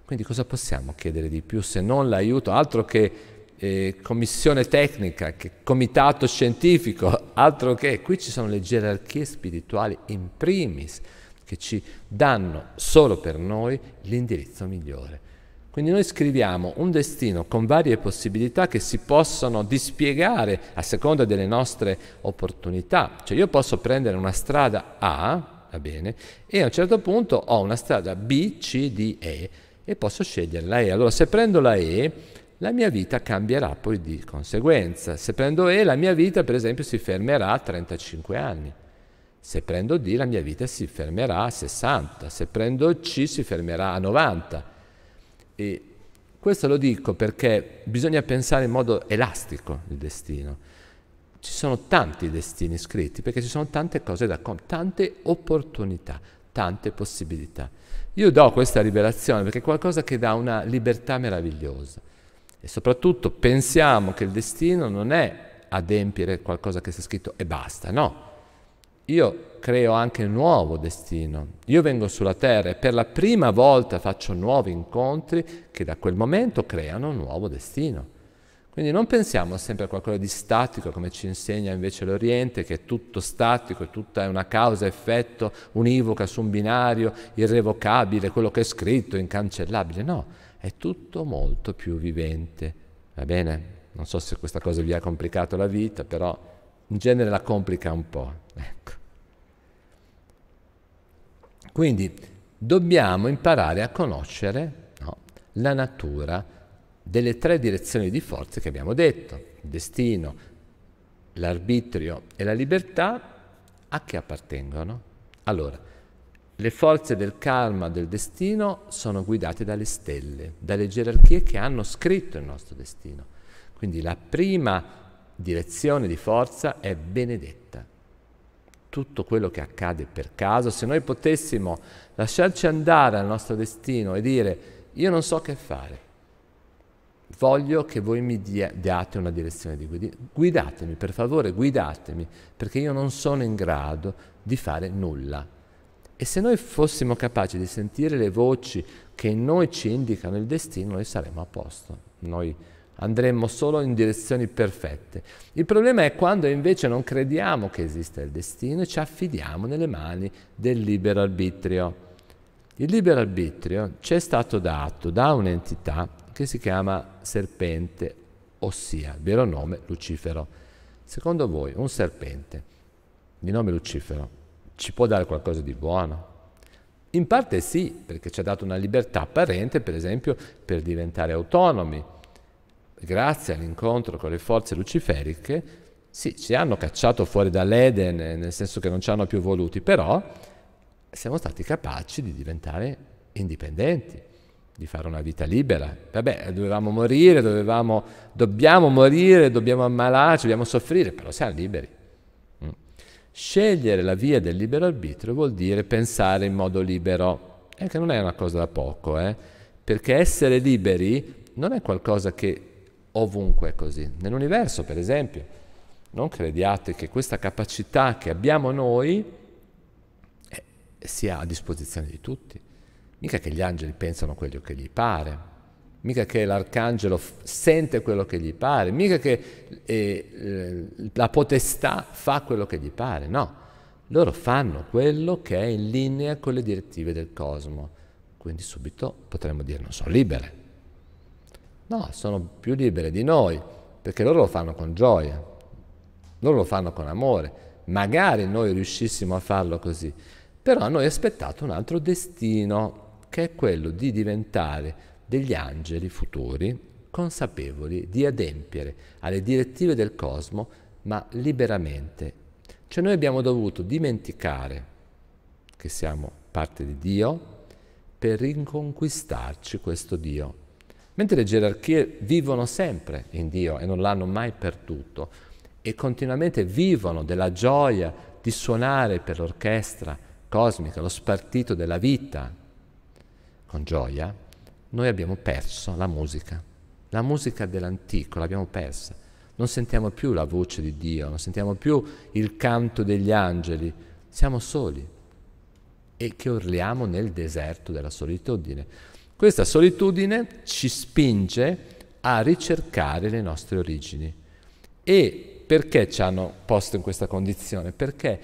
Quindi cosa possiamo chiedere di più se non l'aiuto, altro che eh, commissione tecnica, che comitato scientifico, altro che qui ci sono le gerarchie spirituali in primis, che ci danno solo per noi l'indirizzo migliore. Quindi noi scriviamo un destino con varie possibilità che si possono dispiegare a seconda delle nostre opportunità. Cioè io posso prendere una strada A, va bene, e a un certo punto ho una strada B, C, D, E e posso scegliere la E. Allora se prendo la E, la mia vita cambierà poi di conseguenza. Se prendo E, la mia vita per esempio si fermerà a 35 anni. Se prendo D la mia vita si fermerà a 60, se prendo C si fermerà a 90. E questo lo dico perché bisogna pensare in modo elastico il destino. Ci sono tanti destini scritti perché ci sono tante cose da compiere, tante opportunità, tante possibilità. Io do questa rivelazione perché è qualcosa che dà una libertà meravigliosa. E soprattutto pensiamo che il destino non è adempiere qualcosa che sta scritto e basta, no io creo anche un nuovo destino. Io vengo sulla terra e per la prima volta faccio nuovi incontri che da quel momento creano un nuovo destino. Quindi non pensiamo sempre a qualcosa di statico come ci insegna invece l'Oriente, che è tutto statico, è tutta una causa-effetto univoca su un binario, irrevocabile, quello che è scritto, incancellabile. No, è tutto molto più vivente. Va bene? Non so se questa cosa vi ha complicato la vita, però in genere la complica un po'. Ecco. Quindi dobbiamo imparare a conoscere no, la natura delle tre direzioni di forze che abbiamo detto, il destino, l'arbitrio e la libertà, a che appartengono? Allora, le forze del karma, del destino, sono guidate dalle stelle, dalle gerarchie che hanno scritto il nostro destino. Quindi la prima direzione di forza è benedetta, tutto quello che accade per caso, se noi potessimo lasciarci andare al nostro destino e dire io non so che fare, voglio che voi mi dia- diate una direzione di guida, guidatemi per favore, guidatemi, perché io non sono in grado di fare nulla. E se noi fossimo capaci di sentire le voci che in noi ci indicano il destino, noi saremmo a posto. Noi andremmo solo in direzioni perfette. Il problema è quando invece non crediamo che esista il destino e ci affidiamo nelle mani del libero arbitrio. Il libero arbitrio ci è stato dato da un'entità che si chiama serpente, ossia vero nome Lucifero. Secondo voi un serpente di nome Lucifero ci può dare qualcosa di buono? In parte sì, perché ci ha dato una libertà apparente, per esempio, per diventare autonomi grazie all'incontro con le forze luciferiche, sì, ci hanno cacciato fuori dall'Eden, eh, nel senso che non ci hanno più voluti, però siamo stati capaci di diventare indipendenti, di fare una vita libera. Vabbè, dovevamo morire, dovevamo, dobbiamo morire, dobbiamo ammalarci, dobbiamo soffrire, però siamo liberi. Mm. Scegliere la via del libero arbitrio vuol dire pensare in modo libero, e che non è una cosa da poco, eh? perché essere liberi non è qualcosa che ovunque è così. Nell'universo, per esempio, non crediate che questa capacità che abbiamo noi eh, sia a disposizione di tutti. Mica che gli angeli pensano quello che gli pare, mica che l'arcangelo sente quello che gli pare, mica che eh, la potestà fa quello che gli pare, no. Loro fanno quello che è in linea con le direttive del cosmo. Quindi subito potremmo dire non sono libere No, sono più libere di noi, perché loro lo fanno con gioia, loro lo fanno con amore. Magari noi riuscissimo a farlo così, però a noi è aspettato un altro destino, che è quello di diventare degli angeli futuri, consapevoli di adempiere alle direttive del cosmo, ma liberamente. Cioè noi abbiamo dovuto dimenticare che siamo parte di Dio per riconquistarci questo Dio. Mentre le gerarchie vivono sempre in Dio e non l'hanno mai perduto e continuamente vivono della gioia di suonare per l'orchestra cosmica, lo spartito della vita con gioia, noi abbiamo perso la musica. La musica dell'antico l'abbiamo persa. Non sentiamo più la voce di Dio, non sentiamo più il canto degli angeli, siamo soli e che urliamo nel deserto della solitudine. Questa solitudine ci spinge a ricercare le nostre origini. E perché ci hanno posto in questa condizione? Perché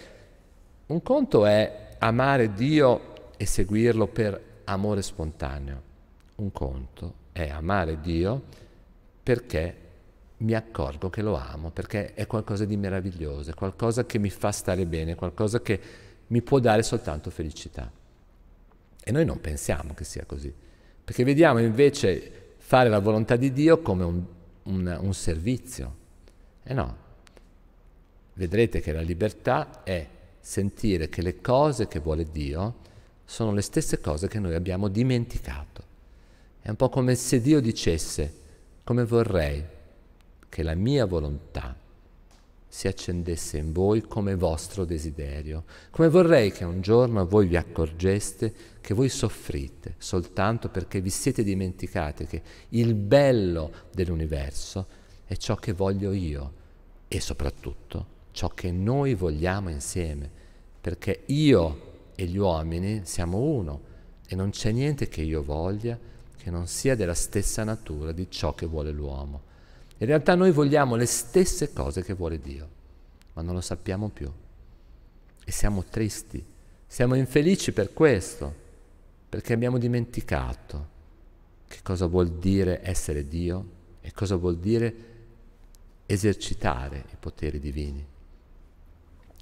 un conto è amare Dio e seguirlo per amore spontaneo, un conto è amare Dio perché mi accorgo che lo amo, perché è qualcosa di meraviglioso, è qualcosa che mi fa stare bene, qualcosa che mi può dare soltanto felicità. E noi non pensiamo che sia così. Perché vediamo invece fare la volontà di Dio come un, un, un servizio. E eh no, vedrete che la libertà è sentire che le cose che vuole Dio sono le stesse cose che noi abbiamo dimenticato. È un po' come se Dio dicesse, come vorrei che la mia volontà si accendesse in voi come vostro desiderio, come vorrei che un giorno voi vi accorgeste che voi soffrite soltanto perché vi siete dimenticati che il bello dell'universo è ciò che voglio io e soprattutto ciò che noi vogliamo insieme, perché io e gli uomini siamo uno e non c'è niente che io voglia che non sia della stessa natura di ciò che vuole l'uomo. In realtà noi vogliamo le stesse cose che vuole Dio, ma non lo sappiamo più. E siamo tristi, siamo infelici per questo, perché abbiamo dimenticato che cosa vuol dire essere Dio e cosa vuol dire esercitare i poteri divini.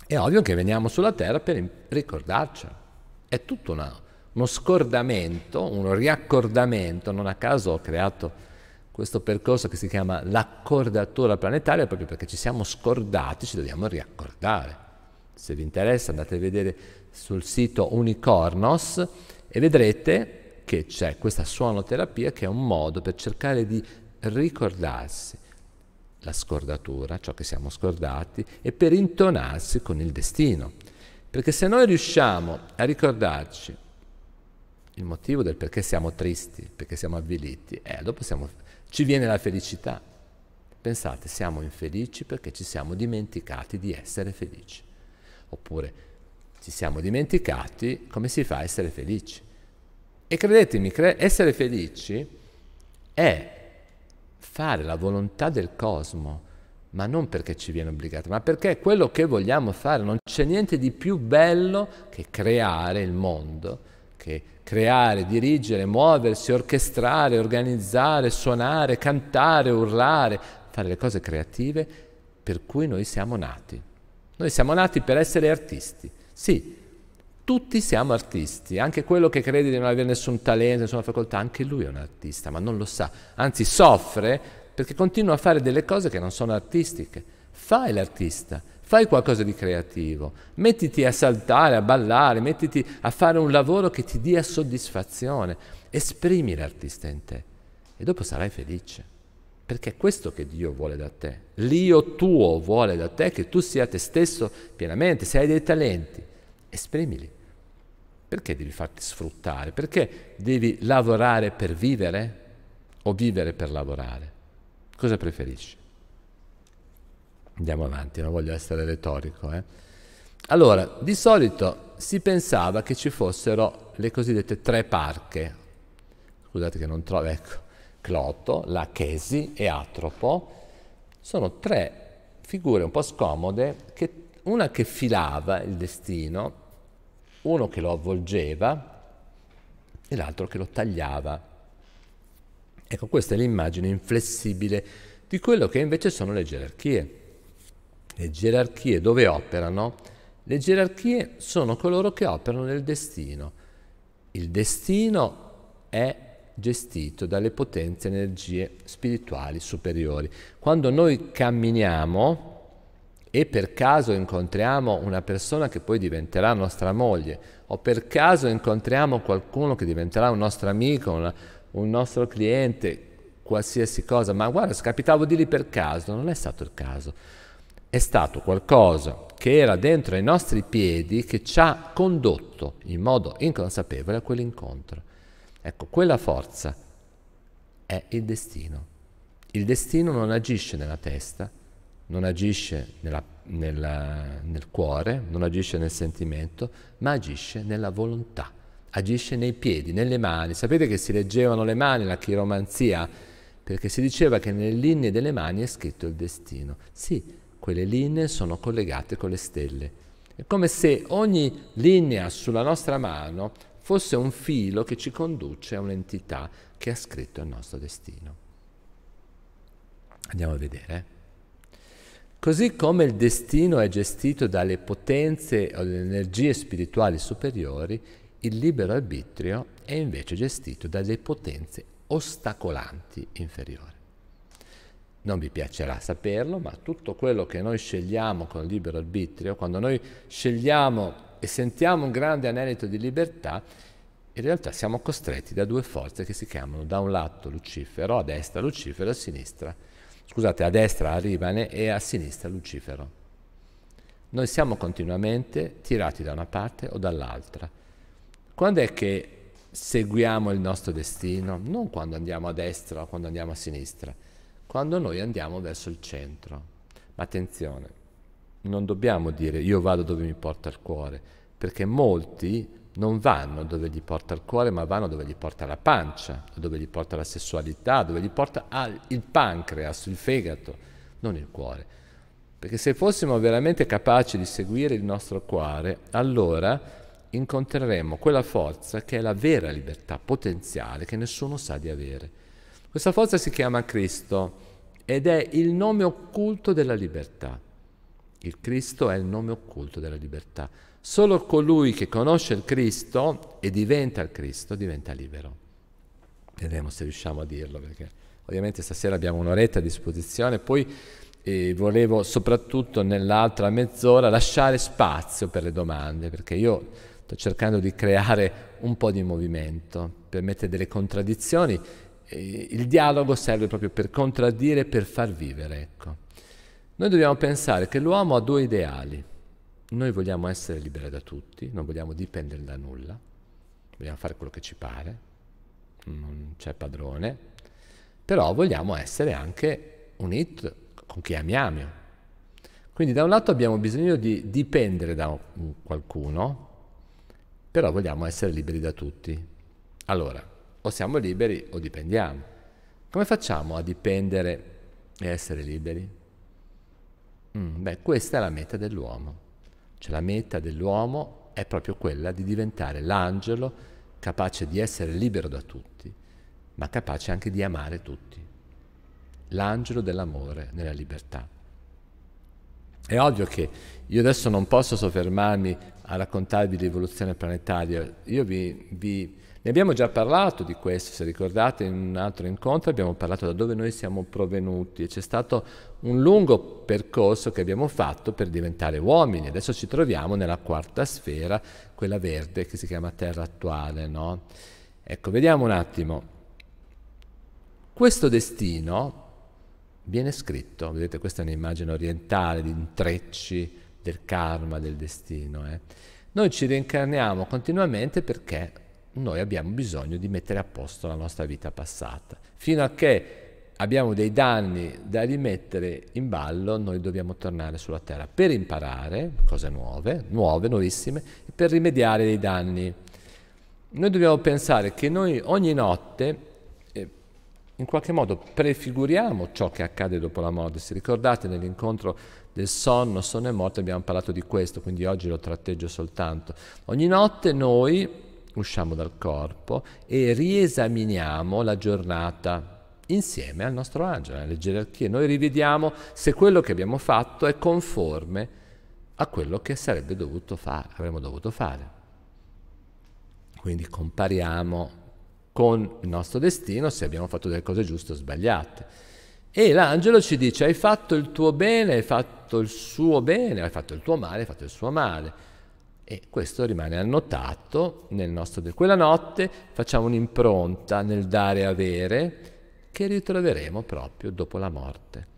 È ovvio che veniamo sulla terra per ricordarcelo. È tutto una, uno scordamento, un riaccordamento, non a caso ho creato questo percorso che si chiama l'accordatura planetaria proprio perché ci siamo scordati, ci dobbiamo riaccordare. Se vi interessa andate a vedere sul sito Unicornos e vedrete che c'è questa suonoterapia che è un modo per cercare di ricordarsi la scordatura, ciò che siamo scordati, e per intonarsi con il destino. Perché se noi riusciamo a ricordarci il motivo del perché siamo tristi, perché siamo avviliti, eh, dopo siamo ci viene la felicità. Pensate, siamo infelici perché ci siamo dimenticati di essere felici. Oppure ci siamo dimenticati come si fa a essere felici. E credetemi, cre- essere felici è fare la volontà del cosmo, ma non perché ci viene obbligato, ma perché è quello che vogliamo fare. Non c'è niente di più bello che creare il mondo che creare, dirigere, muoversi, orchestrare, organizzare, suonare, cantare, urlare, fare le cose creative per cui noi siamo nati. Noi siamo nati per essere artisti. Sì, tutti siamo artisti, anche quello che crede di non avere nessun talento, nessuna facoltà, anche lui è un artista, ma non lo sa, anzi soffre perché continua a fare delle cose che non sono artistiche. Fai l'artista, fai qualcosa di creativo, mettiti a saltare, a ballare, mettiti a fare un lavoro che ti dia soddisfazione, esprimi l'artista in te e dopo sarai felice. Perché è questo che Dio vuole da te. L'io tuo vuole da te che tu sia te stesso pienamente. Se hai dei talenti, esprimili. Perché devi farti sfruttare? Perché devi lavorare per vivere o vivere per lavorare? Cosa preferisci? Andiamo avanti, non voglio essere retorico. Eh. Allora, di solito si pensava che ci fossero le cosiddette tre parche. Scusate che non trovo, ecco, Cloto, Lachesi e Atropo. Sono tre figure un po' scomode, che, una che filava il destino, uno che lo avvolgeva e l'altro che lo tagliava. Ecco, questa è l'immagine inflessibile di quello che invece sono le gerarchie. Le gerarchie dove operano? Le gerarchie sono coloro che operano nel destino. Il destino è gestito dalle potenze energie spirituali superiori. Quando noi camminiamo e per caso incontriamo una persona che poi diventerà nostra moglie o per caso incontriamo qualcuno che diventerà un nostro amico, una, un nostro cliente, qualsiasi cosa, ma guarda, se capitavo di lì per caso, non è stato il caso è stato qualcosa che era dentro ai nostri piedi che ci ha condotto in modo inconsapevole a quell'incontro. Ecco, quella forza è il destino. Il destino non agisce nella testa, non agisce nella, nella, nel cuore, non agisce nel sentimento, ma agisce nella volontà, agisce nei piedi, nelle mani. Sapete che si leggevano le mani, la chiromanzia, perché si diceva che nelle linee delle mani è scritto il destino. Sì, quelle linee sono collegate con le stelle. È come se ogni linea sulla nostra mano fosse un filo che ci conduce a un'entità che ha scritto il nostro destino. Andiamo a vedere. Così come il destino è gestito dalle potenze o dalle energie spirituali superiori, il libero arbitrio è invece gestito dalle potenze ostacolanti inferiori non vi piacerà saperlo, ma tutto quello che noi scegliamo con libero arbitrio, quando noi scegliamo e sentiamo un grande anelito di libertà, in realtà siamo costretti da due forze che si chiamano da un lato Lucifero, a destra Lucifero, a sinistra. Scusate, a destra Arivane e a sinistra Lucifero. Noi siamo continuamente tirati da una parte o dall'altra. Quando è che seguiamo il nostro destino? Non quando andiamo a destra o quando andiamo a sinistra quando noi andiamo verso il centro. Ma attenzione, non dobbiamo dire io vado dove mi porta il cuore, perché molti non vanno dove gli porta il cuore, ma vanno dove gli porta la pancia, dove gli porta la sessualità, dove gli porta il pancreas, il fegato, non il cuore. Perché se fossimo veramente capaci di seguire il nostro cuore, allora incontreremmo quella forza che è la vera libertà potenziale che nessuno sa di avere. Questa forza si chiama Cristo ed è il nome occulto della libertà. Il Cristo è il nome occulto della libertà. Solo colui che conosce il Cristo e diventa il Cristo diventa libero. Vedremo se riusciamo a dirlo, perché ovviamente stasera abbiamo un'oretta a disposizione, poi eh, volevo soprattutto nell'altra mezz'ora lasciare spazio per le domande, perché io sto cercando di creare un po' di movimento, per mettere delle contraddizioni il dialogo serve proprio per contraddire, per far vivere. Ecco. Noi dobbiamo pensare che l'uomo ha due ideali. Noi vogliamo essere liberi da tutti, non vogliamo dipendere da nulla, vogliamo fare quello che ci pare, non c'è padrone, però vogliamo essere anche uniti con chi amiamo. Quindi da un lato abbiamo bisogno di dipendere da qualcuno, però vogliamo essere liberi da tutti. Allora, o siamo liberi o dipendiamo. Come facciamo a dipendere e essere liberi? Mm, beh, questa è la meta dell'uomo. Cioè la meta dell'uomo è proprio quella di diventare l'angelo capace di essere libero da tutti, ma capace anche di amare tutti. L'angelo dell'amore nella libertà. È ovvio che io adesso non posso soffermarmi a raccontarvi l'evoluzione planetaria, io vi, vi ne abbiamo già parlato di questo, se ricordate in un altro incontro abbiamo parlato da dove noi siamo provenuti e c'è stato un lungo percorso che abbiamo fatto per diventare uomini. Adesso ci troviamo nella quarta sfera, quella verde che si chiama terra attuale, no? Ecco, vediamo un attimo. Questo destino viene scritto, vedete questa è un'immagine orientale di intrecci del karma, del destino. Eh? Noi ci reincarniamo continuamente perché noi abbiamo bisogno di mettere a posto la nostra vita passata. Fino a che abbiamo dei danni da rimettere in ballo, noi dobbiamo tornare sulla terra per imparare cose nuove, nuove, nuovissime, per rimediare dei danni. Noi dobbiamo pensare che noi ogni notte eh, in qualche modo prefiguriamo ciò che accade dopo la morte. Se ricordate nell'incontro del sonno, sonno e morte abbiamo parlato di questo, quindi oggi lo tratteggio soltanto. Ogni notte noi usciamo dal corpo e riesaminiamo la giornata insieme al nostro angelo, alle gerarchie. Noi rivediamo se quello che abbiamo fatto è conforme a quello che sarebbe dovuto fare, avremmo dovuto fare. Quindi compariamo con il nostro destino se abbiamo fatto delle cose giuste o sbagliate. E l'angelo ci dice hai fatto il tuo bene, hai fatto il suo bene, hai fatto il tuo male, hai fatto il suo male. E questo rimane annotato nel nostro... Quella notte facciamo un'impronta nel dare e avere che ritroveremo proprio dopo la morte.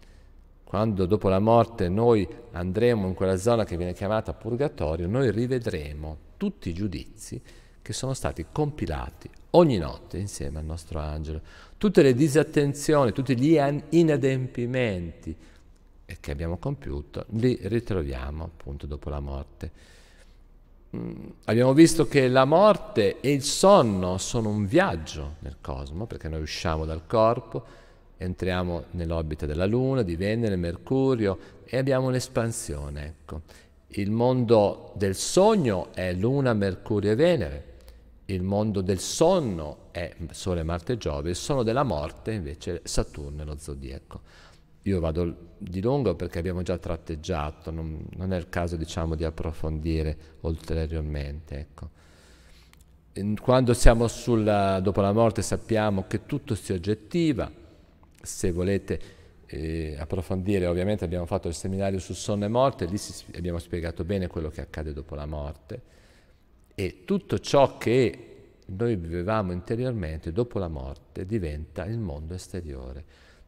Quando dopo la morte noi andremo in quella zona che viene chiamata purgatorio, noi rivedremo tutti i giudizi che sono stati compilati ogni notte insieme al nostro angelo, tutte le disattenzioni, tutti gli inadempimenti eh, che abbiamo compiuto, li ritroviamo appunto dopo la morte. Mm, abbiamo visto che la morte e il sonno sono un viaggio nel cosmo, perché noi usciamo dal corpo, entriamo nell'orbita della Luna, di Venere, Mercurio e abbiamo un'espansione. Ecco. Il mondo del sogno è Luna, Mercurio e Venere, il mondo del sonno è Sole, Marte e Giove, il sonno della morte invece è Saturno e lo zodiaco. Io vado di lungo perché abbiamo già tratteggiato, non, non è il caso diciamo, di approfondire ulteriormente. Ecco. Quando siamo sulla, dopo la morte sappiamo che tutto si oggettiva, se volete eh, approfondire, ovviamente abbiamo fatto il seminario su sonno e morte, lì si, abbiamo spiegato bene quello che accade dopo la morte e tutto ciò che noi vivevamo interiormente dopo la morte diventa il mondo esteriore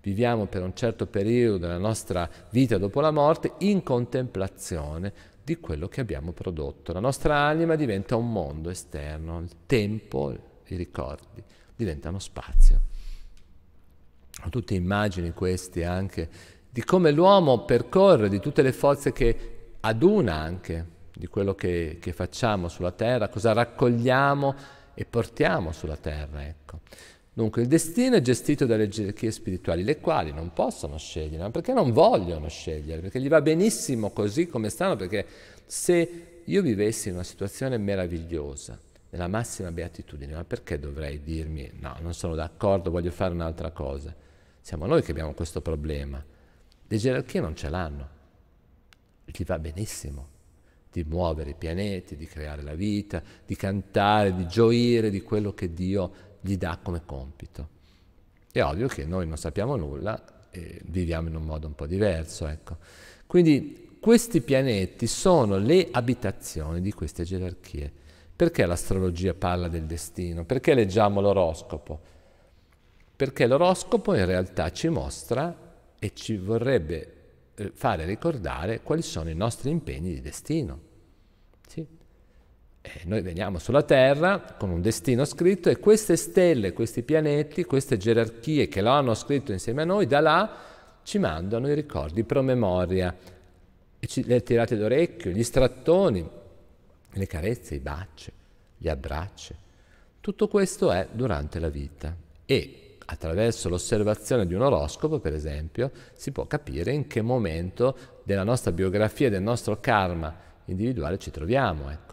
viviamo per un certo periodo della nostra vita dopo la morte in contemplazione di quello che abbiamo prodotto. La nostra anima diventa un mondo esterno, il tempo, i ricordi, diventano spazio. Ho tutte immagini queste anche di come l'uomo percorre, di tutte le forze che aduna anche, di quello che, che facciamo sulla terra, cosa raccogliamo e portiamo sulla terra. Ecco. Dunque il destino è gestito dalle gerarchie spirituali, le quali non possono scegliere, ma perché non vogliono scegliere, perché gli va benissimo così come stanno, perché se io vivessi in una situazione meravigliosa, nella massima beatitudine, ma perché dovrei dirmi no, non sono d'accordo, voglio fare un'altra cosa? Siamo noi che abbiamo questo problema. Le gerarchie non ce l'hanno. Gli va benissimo di muovere i pianeti, di creare la vita, di cantare, di gioire di quello che Dio ha gli dà come compito. È ovvio che noi non sappiamo nulla e viviamo in un modo un po' diverso. Ecco. Quindi questi pianeti sono le abitazioni di queste gerarchie. Perché l'astrologia parla del destino? Perché leggiamo l'oroscopo? Perché l'oroscopo in realtà ci mostra e ci vorrebbe eh, fare ricordare quali sono i nostri impegni di destino. Eh, noi veniamo sulla Terra con un destino scritto e queste stelle, questi pianeti, queste gerarchie che lo hanno scritto insieme a noi, da là ci mandano i ricordi, promemoria, e ci, le tirate d'orecchio, gli strattoni, le carezze, i baci, gli abbracci. Tutto questo è durante la vita e attraverso l'osservazione di un oroscopo, per esempio, si può capire in che momento della nostra biografia, del nostro karma individuale ci troviamo. Eh.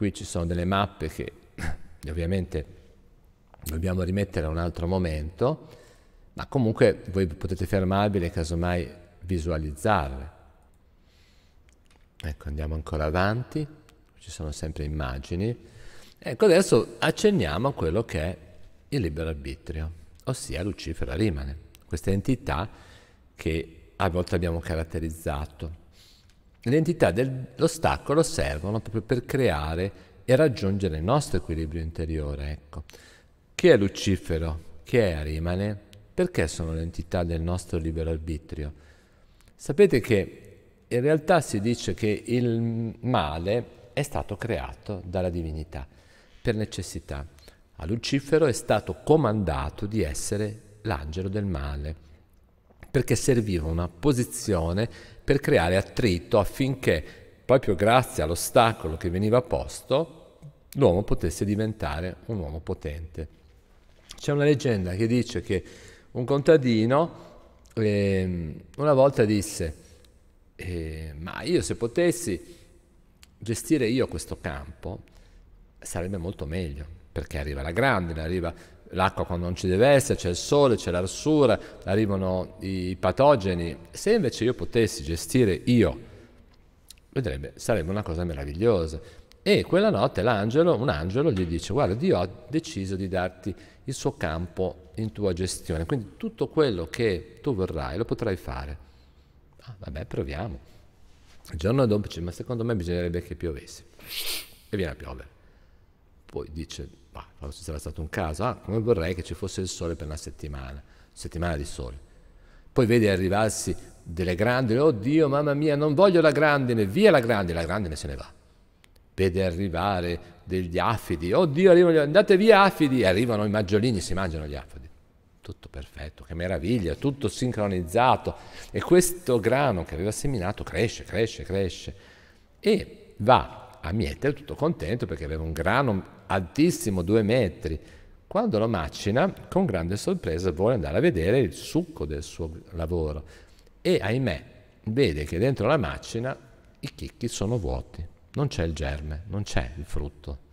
Qui ci sono delle mappe che ovviamente dobbiamo rimettere a un altro momento, ma comunque voi potete fermarvi e casomai visualizzarle. Ecco, andiamo ancora avanti, ci sono sempre immagini. Ecco, adesso accenniamo a quello che è il libero arbitrio, ossia Lucifera Rimane, questa entità che a volte abbiamo caratterizzato le entità dell'ostacolo servono proprio per creare e raggiungere il nostro equilibrio interiore. Ecco. Chi è Lucifero? Chi è Arimane? Perché sono le entità del nostro libero arbitrio? Sapete che in realtà si dice che il male è stato creato dalla divinità per necessità. A Lucifero è stato comandato di essere l'angelo del male perché serviva una posizione per creare attrito affinché, proprio grazie all'ostacolo che veniva posto, l'uomo potesse diventare un uomo potente. C'è una leggenda che dice che un contadino eh, una volta disse, eh, ma io se potessi gestire io questo campo sarebbe molto meglio, perché arriva la grandine, arriva l'acqua quando non ci deve essere, c'è il sole, c'è l'arsura, arrivano i patogeni. Se invece io potessi gestire io, vedrebbe, sarebbe una cosa meravigliosa. E quella notte l'angelo, un angelo gli dice, guarda, Dio ha deciso di darti il suo campo in tua gestione, quindi tutto quello che tu vorrai lo potrai fare. Ah, vabbè, proviamo. Il giorno dopo dice, ma secondo me bisognerebbe che piovesse. E viene a piovere. Poi dice, bah, quando sarà stato un caso, ah, come vorrei che ci fosse il sole per una settimana, settimana di sole. Poi vede arrivarsi delle grandine, oddio, mamma mia, non voglio la grandine, via la grandine, la grandine se ne va. Vede arrivare degli affidi, oddio, Dio, arrivano, andate via affidi, arrivano i maggiolini, si mangiano gli affidi. Tutto perfetto, che meraviglia, tutto sincronizzato. E questo grano che aveva seminato cresce, cresce, cresce. E va a mietere tutto contento perché aveva un grano altissimo, due metri. Quando lo macina, con grande sorpresa, vuole andare a vedere il succo del suo lavoro e, ahimè, vede che dentro la macina i chicchi sono vuoti, non c'è il germe, non c'è il frutto.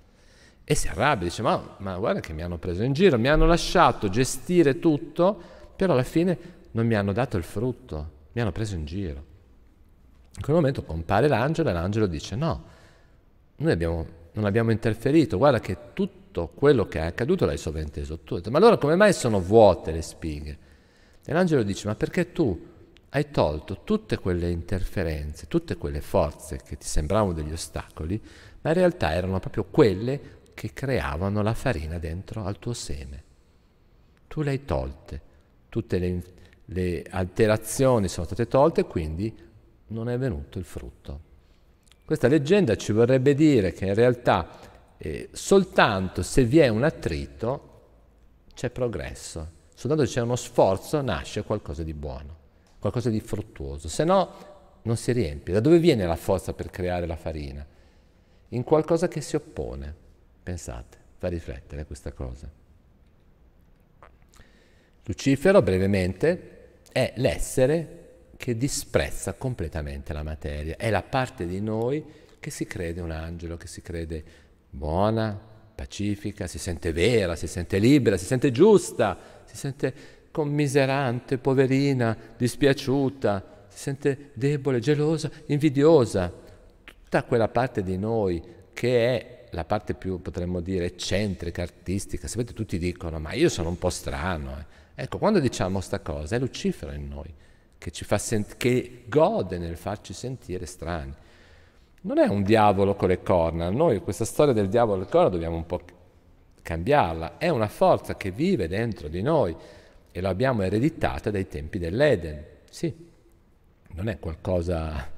E si arrabbia, dice, ma, ma guarda che mi hanno preso in giro, mi hanno lasciato gestire tutto, però alla fine non mi hanno dato il frutto, mi hanno preso in giro. In quel momento compare l'angelo e l'angelo dice, no, noi abbiamo non abbiamo interferito, guarda che tutto quello che è accaduto l'hai sovrainteso tu. Ma allora come mai sono vuote le spighe? E l'angelo dice, ma perché tu hai tolto tutte quelle interferenze, tutte quelle forze che ti sembravano degli ostacoli, ma in realtà erano proprio quelle che creavano la farina dentro al tuo seme. Tu le hai tolte, tutte le, le alterazioni sono state tolte, quindi non è venuto il frutto. Questa leggenda ci vorrebbe dire che in realtà eh, soltanto se vi è un attrito c'è progresso, soltanto se c'è uno sforzo nasce qualcosa di buono, qualcosa di fruttuoso, se no non si riempie. Da dove viene la forza per creare la farina? In qualcosa che si oppone, pensate, fa riflettere questa cosa. Lucifero, brevemente, è l'essere che disprezza completamente la materia. È la parte di noi che si crede un angelo, che si crede buona, pacifica, si sente vera, si sente libera, si sente giusta, si sente commiserante, poverina, dispiaciuta, si sente debole, gelosa, invidiosa. Tutta quella parte di noi che è la parte più, potremmo dire, eccentrica, artistica. Sapete, tutti dicono, ma io sono un po' strano. Eh. Ecco, quando diciamo questa cosa, è Lucifero in noi che, sent- che gode nel farci sentire strani. Non è un diavolo con le corna, noi questa storia del diavolo con le corna dobbiamo un po' cambiarla, è una forza che vive dentro di noi e l'abbiamo ereditata dai tempi dell'Eden, sì, non è qualcosa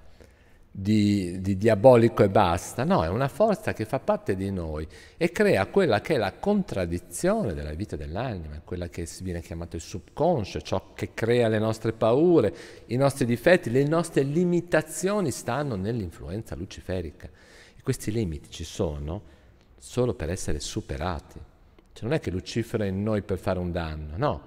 di, di, diabolico e basta, no, è una forza che fa parte di noi e crea quella che è la contraddizione della vita dell'anima, quella che viene chiamata il subconscio, ciò che crea le nostre paure, i nostri difetti, le nostre limitazioni stanno nell'influenza luciferica. E questi limiti ci sono solo per essere superati. Cioè non è che Lucifero è in noi per fare un danno, no.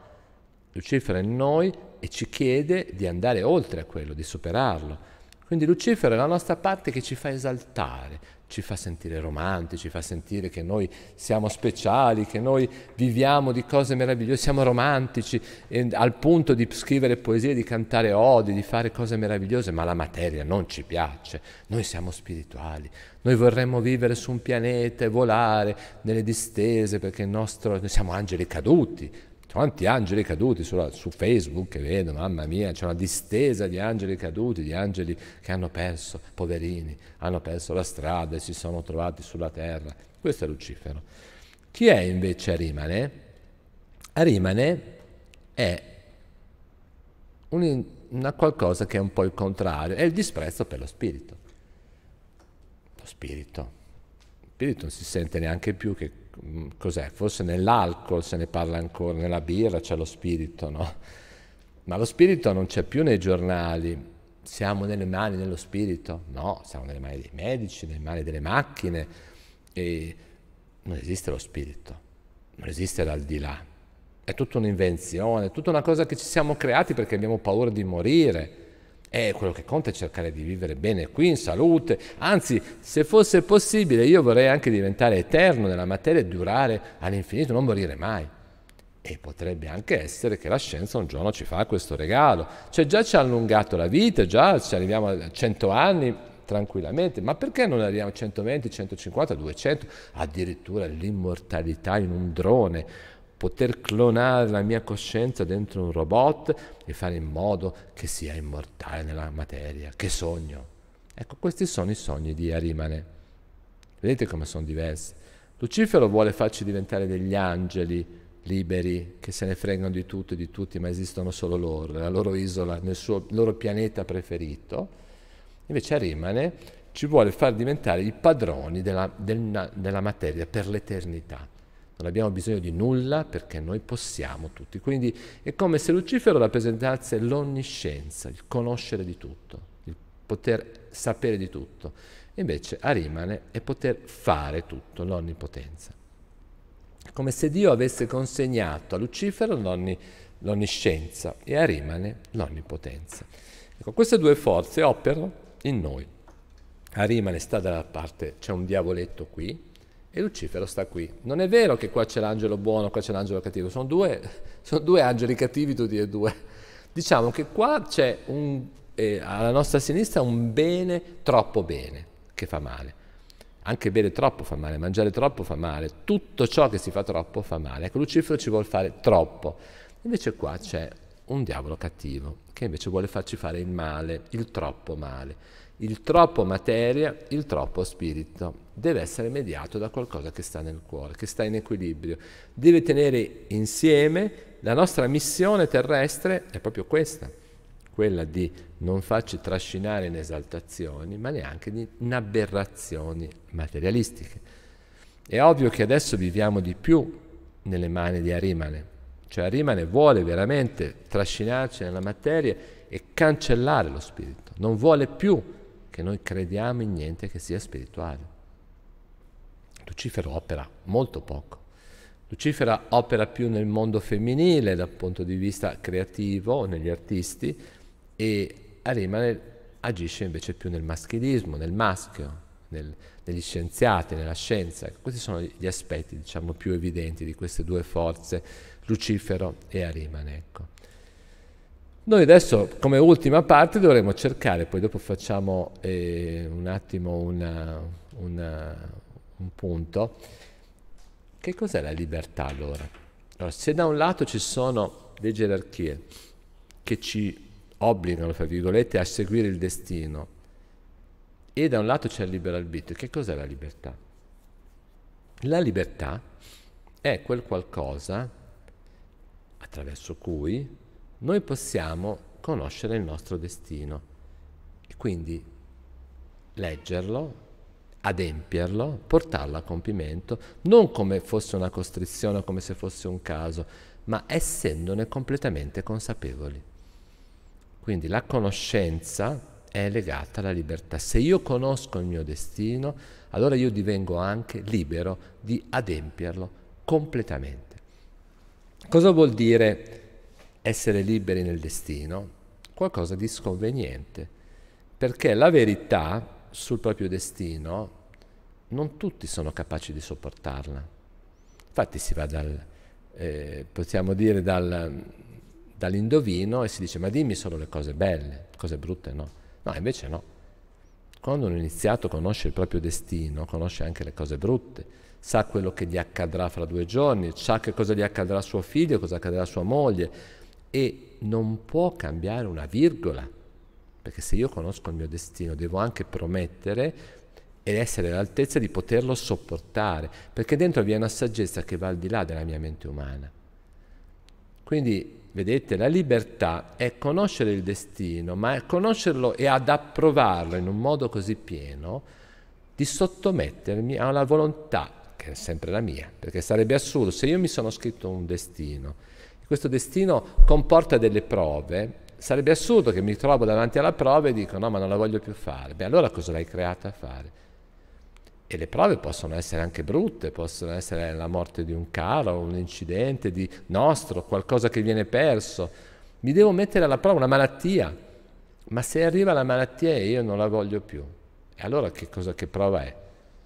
Lucifero è in noi e ci chiede di andare oltre a quello, di superarlo quindi Lucifero è la nostra parte che ci fa esaltare, ci fa sentire romantici, ci fa sentire che noi siamo speciali, che noi viviamo di cose meravigliose, siamo romantici eh, al punto di scrivere poesie, di cantare odi, di fare cose meravigliose, ma la materia non ci piace. Noi siamo spirituali, noi vorremmo vivere su un pianeta e volare nelle distese perché nostro, noi siamo angeli caduti, quanti angeli caduti sulla, su Facebook che vedo, mamma mia, c'è una distesa di angeli caduti, di angeli che hanno perso, poverini, hanno perso la strada e si sono trovati sulla terra. Questo è Lucifero. Chi è invece Arimane? Arimane è un, una qualcosa che è un po' il contrario, è il disprezzo per lo spirito. Lo spirito. Lo spirito non si sente neanche più che Mm, cos'è? Forse nell'alcol se ne parla ancora, nella birra c'è lo spirito, no? Ma lo spirito non c'è più nei giornali. Siamo nelle mani dello spirito? No, siamo nelle mani dei medici, nelle mani delle macchine. E non esiste lo spirito, non esiste l'aldilà. È tutta un'invenzione, è tutta una cosa che ci siamo creati perché abbiamo paura di morire. Eh, quello che conta è cercare di vivere bene qui, in salute. Anzi, se fosse possibile, io vorrei anche diventare eterno nella materia e durare all'infinito, non morire mai. E potrebbe anche essere che la scienza un giorno ci fa questo regalo. Cioè già ci ha allungato la vita, già ci arriviamo a 100 anni, tranquillamente, ma perché non arriviamo a 120, 150, 200, addirittura l'immortalità in un drone? poter clonare la mia coscienza dentro un robot e fare in modo che sia immortale nella materia. Che sogno! Ecco, questi sono i sogni di Arimane. Vedete come sono diversi. Lucifero vuole farci diventare degli angeli liberi che se ne fregano di tutto e di tutti, ma esistono solo loro, nella loro isola, nel suo, loro pianeta preferito. Invece Arimane ci vuole far diventare i padroni della, del, della materia per l'eternità. Non abbiamo bisogno di nulla perché noi possiamo tutti. Quindi è come se Lucifero rappresentasse l'onniscienza, il conoscere di tutto, il poter sapere di tutto. Invece Arimane è poter fare tutto, l'onnipotenza. come se Dio avesse consegnato a Lucifero l'onni, l'onniscienza e a Rimane l'onnipotenza. Ecco, queste due forze operano in noi. A Rimane sta dalla parte, c'è un diavoletto qui, e Lucifero sta qui. Non è vero che qua c'è l'angelo buono, qua c'è l'angelo cattivo, sono due, sono due angeli cattivi tutti e due. Diciamo che qua c'è un, eh, alla nostra sinistra un bene troppo bene che fa male. Anche bere troppo fa male, mangiare troppo fa male, tutto ciò che si fa troppo fa male. Ecco, Lucifero ci vuole fare troppo. Invece qua c'è un diavolo cattivo che invece vuole farci fare il male, il troppo male, il troppo materia, il troppo spirito deve essere mediato da qualcosa che sta nel cuore, che sta in equilibrio. Deve tenere insieme la nostra missione terrestre è proprio questa, quella di non farci trascinare in esaltazioni, ma neanche in aberrazioni materialistiche. È ovvio che adesso viviamo di più nelle mani di Arimane, cioè Arimane vuole veramente trascinarci nella materia e cancellare lo spirito, non vuole più che noi crediamo in niente che sia spirituale. Lucifero opera molto poco. Lucifera opera più nel mondo femminile dal punto di vista creativo, negli artisti, e Arimanel agisce invece più nel maschilismo, nel maschio, nel, negli scienziati, nella scienza. Questi sono gli aspetti diciamo, più evidenti di queste due forze, Lucifero e Arimane. Ecco. Noi adesso come ultima parte dovremo cercare, poi dopo facciamo eh, un attimo una, una un punto. Che cos'è la libertà allora? allora? Se da un lato ci sono le gerarchie che ci obbligano, fra virgolette, a seguire il destino, e da un lato c'è il libero arbitrio, che cos'è la libertà? La libertà è quel qualcosa attraverso cui noi possiamo conoscere il nostro destino e quindi leggerlo, adempierlo, portarlo a compimento, non come fosse una costrizione, come se fosse un caso, ma essendone completamente consapevoli. Quindi la conoscenza è legata alla libertà. Se io conosco il mio destino, allora io divengo anche libero di adempierlo completamente. Cosa vuol dire essere liberi nel destino? Qualcosa di sconveniente, perché la verità sul proprio destino, non tutti sono capaci di sopportarla. Infatti si va dal, eh, possiamo dire, dal, dall'indovino e si dice ma dimmi solo le cose belle, cose brutte no. No, invece no. Quando un iniziato conosce il proprio destino, conosce anche le cose brutte, sa quello che gli accadrà fra due giorni, sa che cosa gli accadrà a suo figlio, cosa accadrà a sua moglie e non può cambiare una virgola perché se io conosco il mio destino, devo anche promettere ed essere all'altezza di poterlo sopportare, perché dentro vi è una saggezza che va al di là della mia mente umana. Quindi, vedete, la libertà è conoscere il destino, ma è conoscerlo e ad approvarlo in un modo così pieno di sottomettermi alla volontà che è sempre la mia, perché sarebbe assurdo se io mi sono scritto un destino, questo destino comporta delle prove, sarebbe assurdo che mi trovo davanti alla prova e dico no ma non la voglio più fare. Beh allora cosa l'hai creata a fare? E le prove possono essere anche brutte, possono essere la morte di un caro, un incidente di nostro, qualcosa che viene perso. Mi devo mettere alla prova una malattia, ma se arriva la malattia e io non la voglio più, e allora che, cosa, che prova è?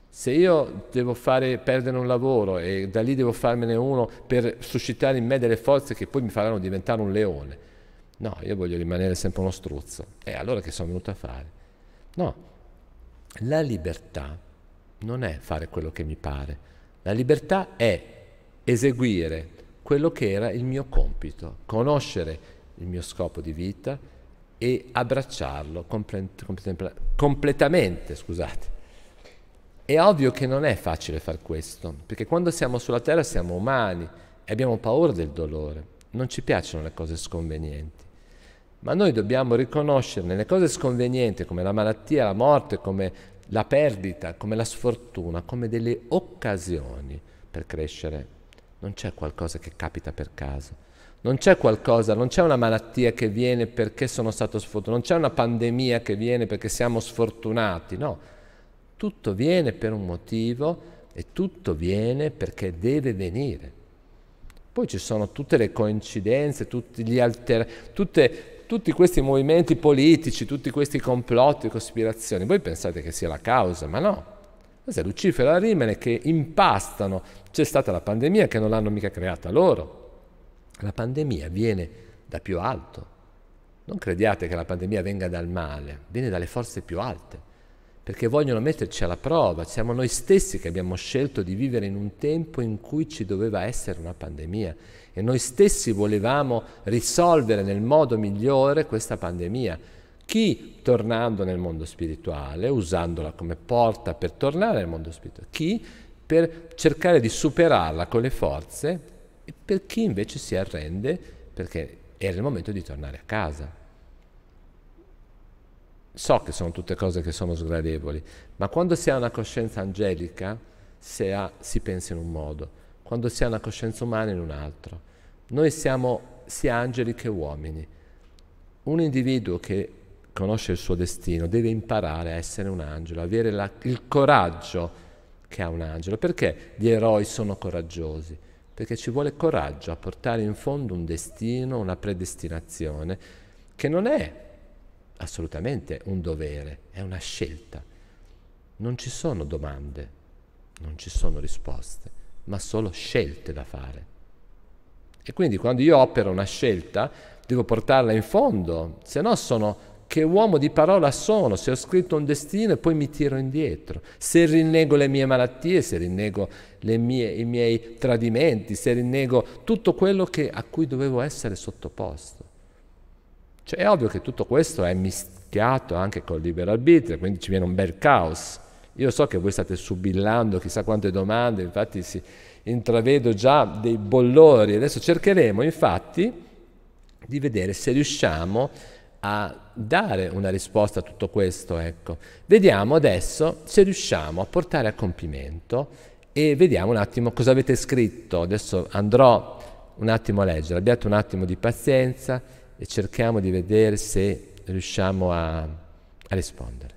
Se io devo fare, perdere un lavoro e da lì devo farmene uno per suscitare in me delle forze che poi mi faranno diventare un leone, No, io voglio rimanere sempre uno struzzo. E allora che sono venuto a fare? No, la libertà non è fare quello che mi pare. La libertà è eseguire quello che era il mio compito, conoscere il mio scopo di vita e abbracciarlo comple- comple- completamente, scusate. È ovvio che non è facile far questo, perché quando siamo sulla terra siamo umani e abbiamo paura del dolore, non ci piacciono le cose sconvenienti ma noi dobbiamo riconoscere nelle cose sconvenienti come la malattia, la morte, come la perdita, come la sfortuna, come delle occasioni per crescere. Non c'è qualcosa che capita per caso. Non c'è qualcosa, non c'è una malattia che viene perché sono stato sfortunato, non c'è una pandemia che viene perché siamo sfortunati, no. Tutto viene per un motivo e tutto viene perché deve venire. Poi ci sono tutte le coincidenze, tutti gli alter, tutte tutti questi movimenti politici, tutti questi complotti, e cospirazioni, voi pensate che sia la causa, ma no. Questa è Lucifero e la Rimene che impastano. C'è stata la pandemia che non l'hanno mica creata loro. La pandemia viene da più alto. Non crediate che la pandemia venga dal male, viene dalle forze più alte perché vogliono metterci alla prova. Siamo noi stessi che abbiamo scelto di vivere in un tempo in cui ci doveva essere una pandemia e noi stessi volevamo risolvere nel modo migliore questa pandemia. Chi tornando nel mondo spirituale, usandola come porta per tornare nel mondo spirituale, chi per cercare di superarla con le forze e per chi invece si arrende perché era il momento di tornare a casa. So che sono tutte cose che sono sgradevoli, ma quando si ha una coscienza angelica si, ha, si pensa in un modo, quando si ha una coscienza umana in un altro. Noi siamo sia angeli che uomini. Un individuo che conosce il suo destino deve imparare a essere un angelo, avere la, il coraggio che ha un angelo. Perché gli eroi sono coraggiosi? Perché ci vuole coraggio a portare in fondo un destino, una predestinazione che non è assolutamente un dovere, è una scelta. Non ci sono domande, non ci sono risposte, ma solo scelte da fare. E quindi quando io opero una scelta, devo portarla in fondo, se no sono che uomo di parola sono, se ho scritto un destino e poi mi tiro indietro, se rinnego le mie malattie, se rinnego mie, i miei tradimenti, se rinnego tutto quello che, a cui dovevo essere sottoposto. Cioè, è ovvio che tutto questo è mischiato anche col libero arbitrio, quindi ci viene un bel caos. Io so che voi state subillando chissà quante domande, infatti si intravedo già dei bollori. Adesso cercheremo infatti di vedere se riusciamo a dare una risposta a tutto questo. Ecco. Vediamo adesso se riusciamo a portare a compimento e vediamo un attimo cosa avete scritto. Adesso andrò un attimo a leggere, abbiate un attimo di pazienza e cerchiamo di vedere se riusciamo a, a rispondere.